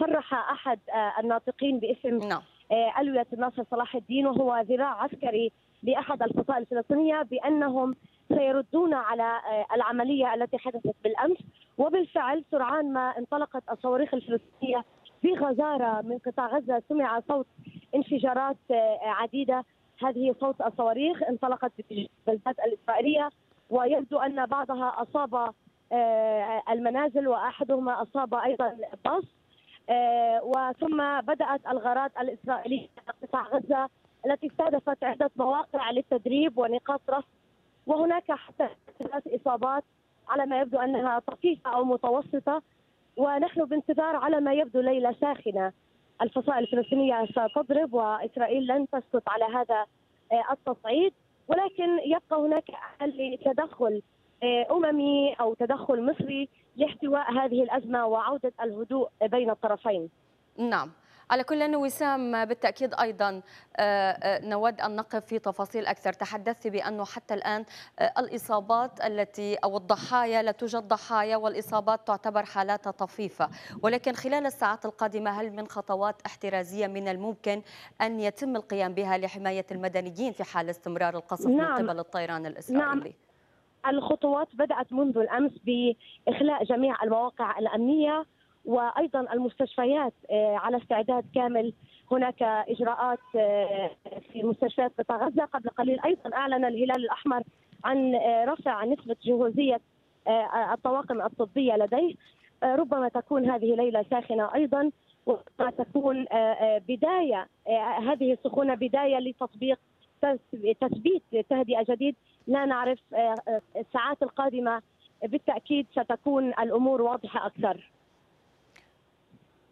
صرح أحد الناطقين باسم نعم. إيه، ألوية الناصر صلاح الدين وهو ذراع عسكري لأحد الفصائل الفلسطينية بأنهم سيردون على آه، العملية التي حدثت بالأمس وبالفعل سرعان ما انطلقت الصواريخ الفلسطينية بغزارة من قطاع غزة سمع صوت انفجارات آه، عديدة هذه صوت الصواريخ انطلقت باتجاه البلدات الإسرائيلية ويبدو أن بعضها أصاب آه، المنازل وأحدهما أصاب أيضا باص وثم بدأت الغارات الإسرائيلية قطاع غزة التي استهدفت عدة مواقع للتدريب ونقاط رصد وهناك حتى ثلاث إصابات على ما يبدو أنها طفيفة أو متوسطة ونحن بانتظار على ما يبدو ليلة ساخنة الفصائل الفلسطينية ستضرب وإسرائيل لن تسكت على هذا آه، التصعيد ولكن يبقى هناك أمل لتدخل آه، أممي أو تدخل مصري لاحتواء هذه الأزمة وعودة الهدوء بين الطرفين نعم على كل أن وسام بالتأكيد أيضا آه، آه، نود أن نقف في تفاصيل أكثر تحدثت بأنه حتى الآن آه، الإصابات التي أو الضحايا لا توجد ضحايا والإصابات تعتبر حالات طفيفة ولكن خلال الساعات القادمة هل من خطوات احترازية من الممكن أن يتم القيام بها لحماية المدنيين في حال استمرار القصف نعم. من قبل الطيران الإسرائيلي نعم. الخطوات بدأت منذ الأمس بإخلاء جميع المواقع الأمنية وايضا المستشفيات آه، على استعداد كامل هناك اجراءات آه، في مستشفيات قطاع غزه قبل قليل ايضا اعلن الهلال الاحمر عن آه، رفع نسبه جهوزيه الطواقم الطبيه لديه ربما تكون هذه ليله ساخنه ايضا وربما تكون بدايه هذه السخونه بدايه لتطبيق تثبيت تهدئه جديد لا نعرف الساعات القادمه بالتاكيد ستكون الامور واضحه اكثر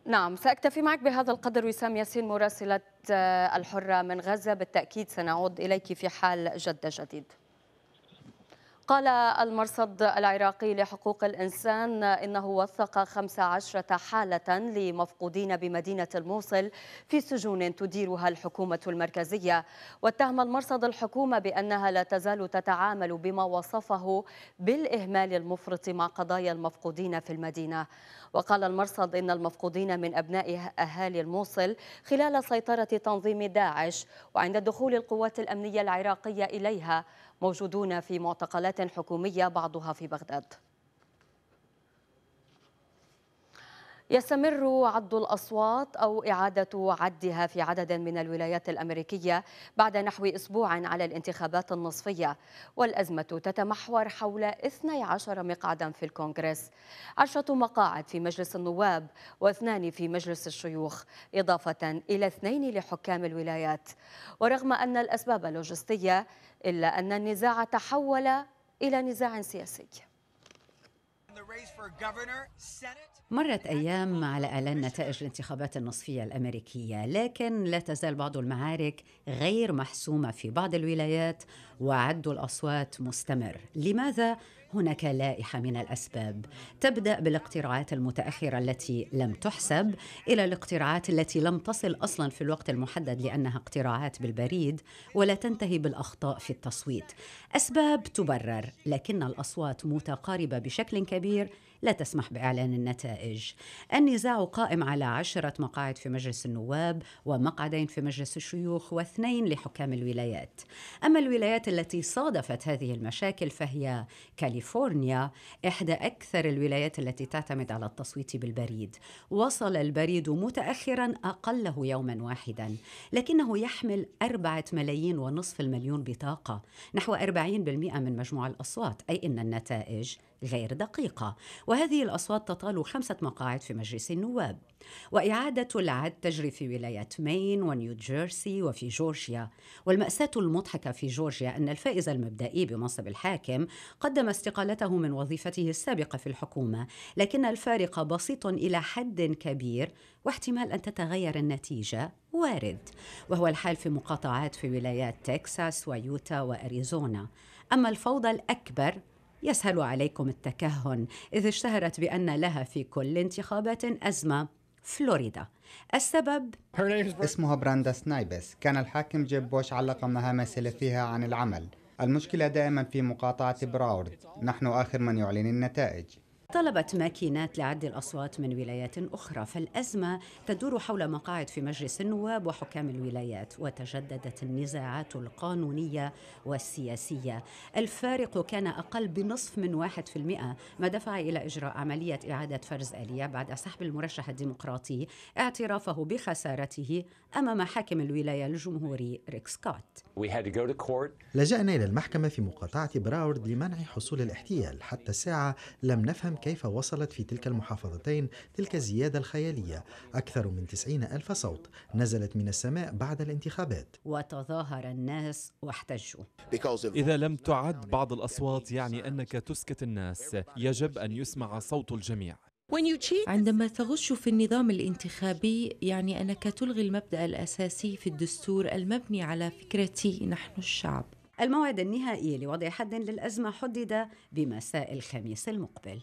نعم سأكتفي معك بهذا القدر وسام ياسين مراسلة آه، الحرة من غزة بالتأكيد سنعود إليك في حال جد جديد قال المرصد العراقي لحقوق الإنسان إنه وثق 15 حالة لمفقودين بمدينة الموصل في سجون تديرها الحكومة المركزية واتهم المرصد الحكومة بأنها لا تزال تتعامل بما وصفه بالإهمال المفرط مع قضايا المفقودين في المدينة وقال المرصد إن المفقودين من أبناء أهالي الموصل خلال سيطرة تنظيم داعش وعند دخول القوات الأمنية العراقية إليها موجودون في معتقلات حكومية بعضها في بغداد يستمر عد الأصوات أو إعادة عدها في عدد من الولايات الأمريكية بعد نحو أسبوع على الانتخابات النصفية والأزمة تتمحور حول 12 مقعدا في الكونغرس عشرة مقاعد في مجلس النواب واثنان في مجلس الشيوخ إضافة إلى اثنين لحكام الولايات ورغم أن الأسباب لوجستية إلا أن النزاع تحول إلى نزاع سياسي مرت أيام على أعلان نتائج الانتخابات النصفية الأمريكية لكن لا تزال بعض المعارك غير محسومة في بعض الولايات وعد الأصوات مستمر لماذا؟ هناك لائحة من الأسباب تبدأ بالاقتراعات المتأخرة التي لم تحسب إلى الاقتراعات التي لم تصل أصلا في الوقت المحدد لأنها اقتراعات بالبريد ولا تنتهي بالأخطاء في التصويت أسباب تبرر لكن الأصوات متقاربة بشكل كبير لا تسمح بإعلان النتائج النزاع قائم على عشرة مقاعد في مجلس النواب ومقعدين في مجلس الشيوخ واثنين لحكام الولايات أما الولايات التي صادفت هذه المشاكل فهي كاليفورنيا إحدى أكثر الولايات التي تعتمد على التصويت بالبريد وصل البريد متأخرا أقله يوما واحدا لكنه يحمل أربعة ملايين ونصف المليون بطاقة نحو 40% من مجموع الأصوات أي أن النتائج غير دقيقة وهذه الأصوات تطال خمسة مقاعد في مجلس النواب وإعادة العد تجري في ولاية مين ونيو جيرسي وفي جورجيا والمأساة المضحكة في جورجيا أن الفائز المبدئي بمنصب الحاكم قدم استقالته من وظيفته السابقة في الحكومة لكن الفارق بسيط إلى حد كبير واحتمال أن تتغير النتيجة وارد وهو الحال في مقاطعات في ولايات تكساس ويوتا وأريزونا أما الفوضى الأكبر يسهل عليكم التكهن إذ اشتهرت بأن لها في كل انتخابات أزمة فلوريدا السبب اسمها براندا سنايبس كان الحاكم جيب بوش علق مهام سلفيها عن العمل المشكلة دائما في مقاطعة براورد نحن آخر من يعلن النتائج طلبت ماكينات لعد الأصوات من ولايات أخرى فالأزمة تدور حول مقاعد في مجلس النواب وحكام الولايات وتجددت النزاعات القانونية والسياسية الفارق كان أقل بنصف من واحد في المئة ما دفع إلى إجراء عملية إعادة فرز آلية بعد سحب المرشح الديمقراطي اعترافه بخسارته أمام حاكم الولاية الجمهوري ريك سكوت لجأنا إلى المحكمة في مقاطعة براورد لمنع حصول الاحتيال حتى الساعة لم نفهم كيف وصلت في تلك المحافظتين تلك الزيادة الخيالية أكثر من 90 ألف صوت نزلت من السماء بعد الانتخابات وتظاهر الناس واحتجوا إذا لم تعد بعض الأصوات يعني أنك تسكت الناس يجب أن يسمع صوت الجميع عندما تغش في النظام الانتخابي يعني انك تلغي المبدا الاساسي في الدستور المبني على فكره نحن الشعب الموعد النهائي لوضع حد للازمه حدد بمساء الخميس المقبل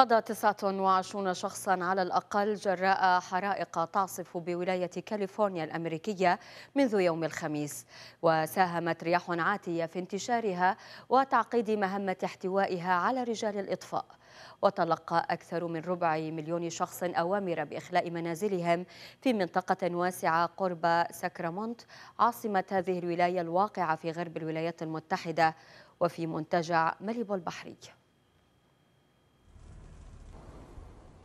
قضى 29 شخصا على الأقل جراء حرائق تعصف بولاية كاليفورنيا الأمريكية منذ يوم الخميس وساهمت رياح عاتية في انتشارها وتعقيد مهمة احتوائها على رجال الإطفاء وتلقى أكثر من ربع مليون شخص أوامر بإخلاء منازلهم في منطقة واسعة قرب ساكرامونت عاصمة هذه الولاية الواقعة في غرب الولايات المتحدة وفي منتجع ماليبو البحري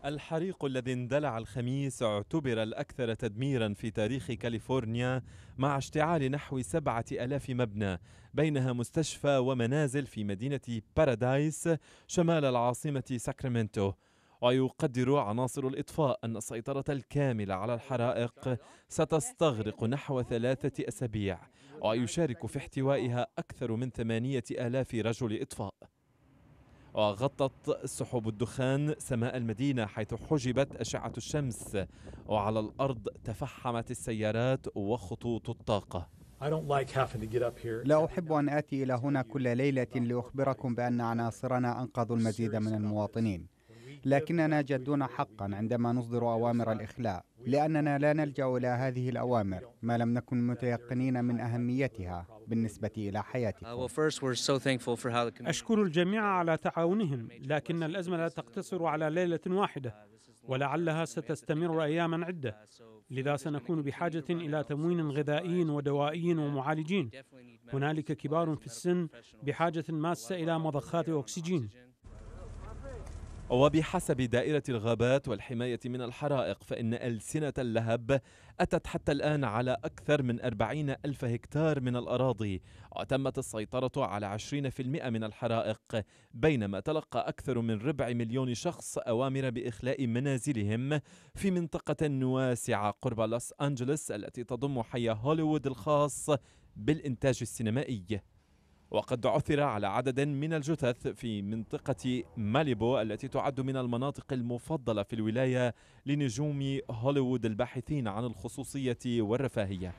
الحريق الذي اندلع الخميس اعتبر الأكثر تدميرا في تاريخ كاليفورنيا مع اشتعال نحو سبعة ألاف مبنى بينها مستشفى ومنازل في مدينة بارادايس شمال العاصمة ساكرامنتو ويقدر عناصر الإطفاء أن السيطرة الكاملة على الحرائق ستستغرق نحو ثلاثة أسابيع ويشارك في احتوائها أكثر من ثمانية آلاف رجل إطفاء وغطت سحب الدخان سماء المدينة حيث حجبت أشعة الشمس وعلى الأرض تفحمت السيارات وخطوط الطاقة لا أحب أن آتي إلى هنا كل ليلة لأخبركم بأن عناصرنا أنقذوا المزيد من المواطنين لكننا جادون حقا عندما نصدر أوامر الإخلاء لأننا لا نلجأ إلى هذه الأوامر ما لم نكن متيقنين من أهميتها بالنسبة إلى حياتنا uh, أشكر الجميع على تعاونهم لكن الأزمة لا تقتصر على ليلة واحدة ولعلها ستستمر أياما عدة لذا سنكون بحاجة إلى تموين غذائي ودوائي ومعالجين هنالك كبار في السن بحاجة ماسة إلى مضخات أكسجين وبحسب دائرة الغابات والحماية من الحرائق فإن ألسنة اللهب أتت حتى الآن على أكثر من 40 ألف هكتار من الأراضي وتمت السيطرة على 20% من الحرائق بينما تلقى أكثر من ربع مليون شخص أوامر بإخلاء منازلهم في منطقة واسعة قرب لوس أنجلوس التي تضم حي هوليوود الخاص بالإنتاج السينمائي وقد عثر على عدد من الجثث في منطقة ماليبو التي تعد من المناطق المفضلة في الولاية لنجوم هوليوود الباحثين عن الخصوصية والرفاهية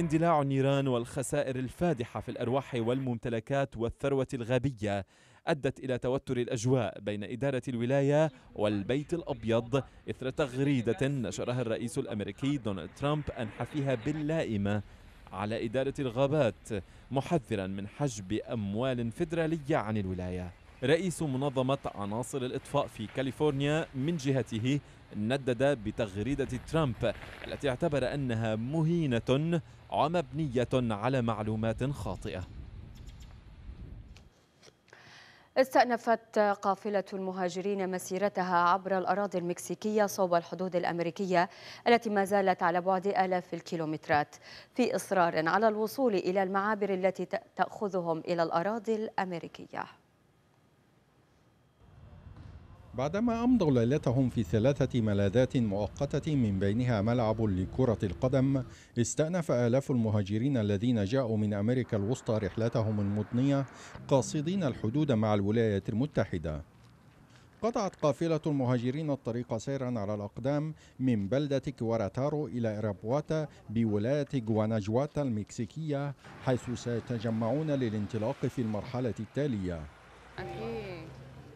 اندلاع النيران والخسائر الفادحة في الأرواح والممتلكات والثروة الغابية أدت إلى توتر الأجواء بين إدارة الولاية والبيت الأبيض إثر تغريدة نشرها الرئيس الأمريكي دونالد ترامب أنحى فيها باللائمة على إدارة الغابات محذرا من حجب أموال فدرالية عن الولاية رئيس منظمة عناصر الإطفاء في كاليفورنيا من جهته ندد بتغريدة ترامب التي اعتبر أنها مهينة ومبنية على معلومات خاطئة استأنفت قافلة المهاجرين مسيرتها عبر الأراضي المكسيكية صوب الحدود الأمريكية التي ما زالت على بعد آلاف الكيلومترات في إصرار على الوصول إلى المعابر التي تأخذهم إلى الأراضي الأمريكية بعدما أمضوا ليلتهم في ثلاثة ملاذات مؤقتة من بينها ملعب لكرة القدم استأنف آلاف المهاجرين الذين جاءوا من أمريكا الوسطى رحلتهم المضنية قاصدين الحدود مع الولايات المتحدة قطعت قافلة المهاجرين الطريق سيرا على الأقدام من بلدة كواراتارو إلى إرابواتا بولاية جواناجواتا المكسيكية حيث سيتجمعون للانطلاق في المرحلة التالية.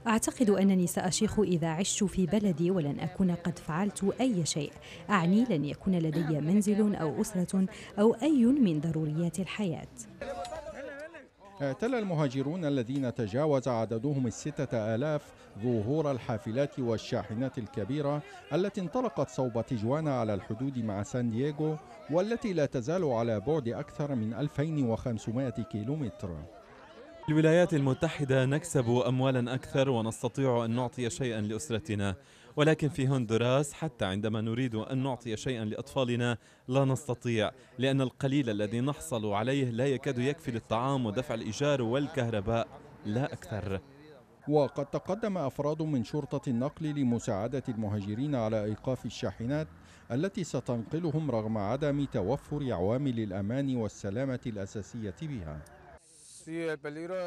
أعتقد أنني سأشيخ إذا عشت في بلدي ولن أكون قد فعلت أي شيء أعني لن يكون لدي منزل أو أسرة أو أي من ضروريات الحياة اعتلى المهاجرون الذين تجاوز عددهم الستة آلاف ظهور الحافلات والشاحنات الكبيرة التي انطلقت صوب تجوانا على الحدود مع سان دييغو والتي لا تزال على بعد أكثر من 2500 كيلومتر الولايات المتحدة نكسب أموالا أكثر ونستطيع أن نعطي شيئا لأسرتنا ولكن في هندوراس حتى عندما نريد أن نعطي شيئا لأطفالنا لا نستطيع لأن القليل الذي نحصل عليه لا يكاد يكفي للطعام ودفع الإيجار والكهرباء لا أكثر وقد تقدم أفراد من شرطة النقل لمساعدة المهاجرين على إيقاف الشاحنات التي ستنقلهم رغم عدم توفر عوامل الأمان والسلامة الأساسية بها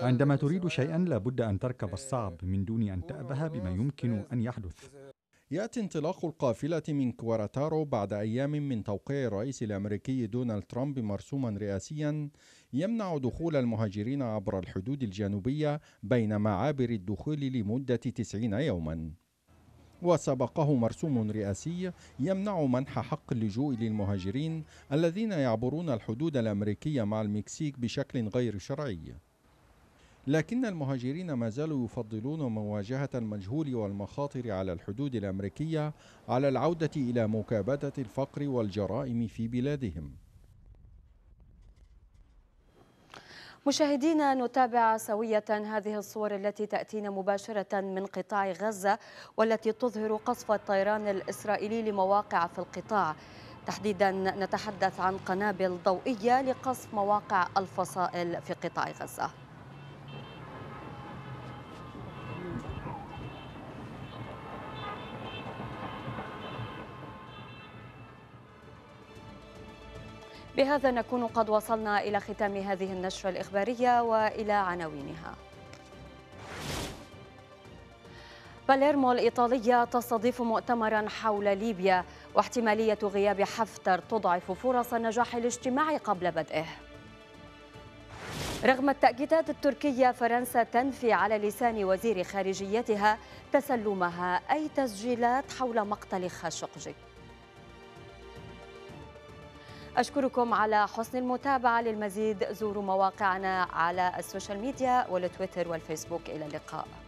عندما تريد شيئا لابد أن تركب الصعب من دون أن تأبه بما آه، يمكن أن يحدث يأتي انطلاق القافلة من كواراتارو بعد أيام من توقيع الرئيس الأمريكي دونالد ترامب مرسوما رئاسيا يمنع دخول المهاجرين عبر الحدود الجنوبية بين معابر الدخول لمدة 90 يوماً وسبقه مرسوم رئاسي يمنع منح حق اللجوء للمهاجرين الذين يعبرون الحدود الأمريكية مع المكسيك بشكل غير شرعي لكن المهاجرين ما زالوا يفضلون مواجهة المجهول والمخاطر على الحدود الأمريكية على العودة إلى مكابدة الفقر والجرائم في بلادهم مشاهدينا نتابع سوية هذه الصور التي تأتينا مباشرة من قطاع غزة والتي تظهر قصف الطيران الإسرائيلي لمواقع في القطاع تحديدا نتحدث عن قنابل ضوئية لقصف مواقع الفصائل في قطاع غزة بهذا نكون قد وصلنا إلى ختام هذه النشرة الإخبارية وإلى عناوينها باليرمو الإيطالية تستضيف مؤتمرا حول ليبيا واحتمالية غياب حفتر تضعف فرص نجاح الاجتماع قبل بدئه رغم التأكيدات التركية فرنسا تنفي على لسان وزير خارجيتها تسلمها أي تسجيلات حول مقتل خاشقجي أشكركم على حسن المتابعة للمزيد زوروا مواقعنا على السوشيال ميديا والتويتر والفيسبوك إلى اللقاء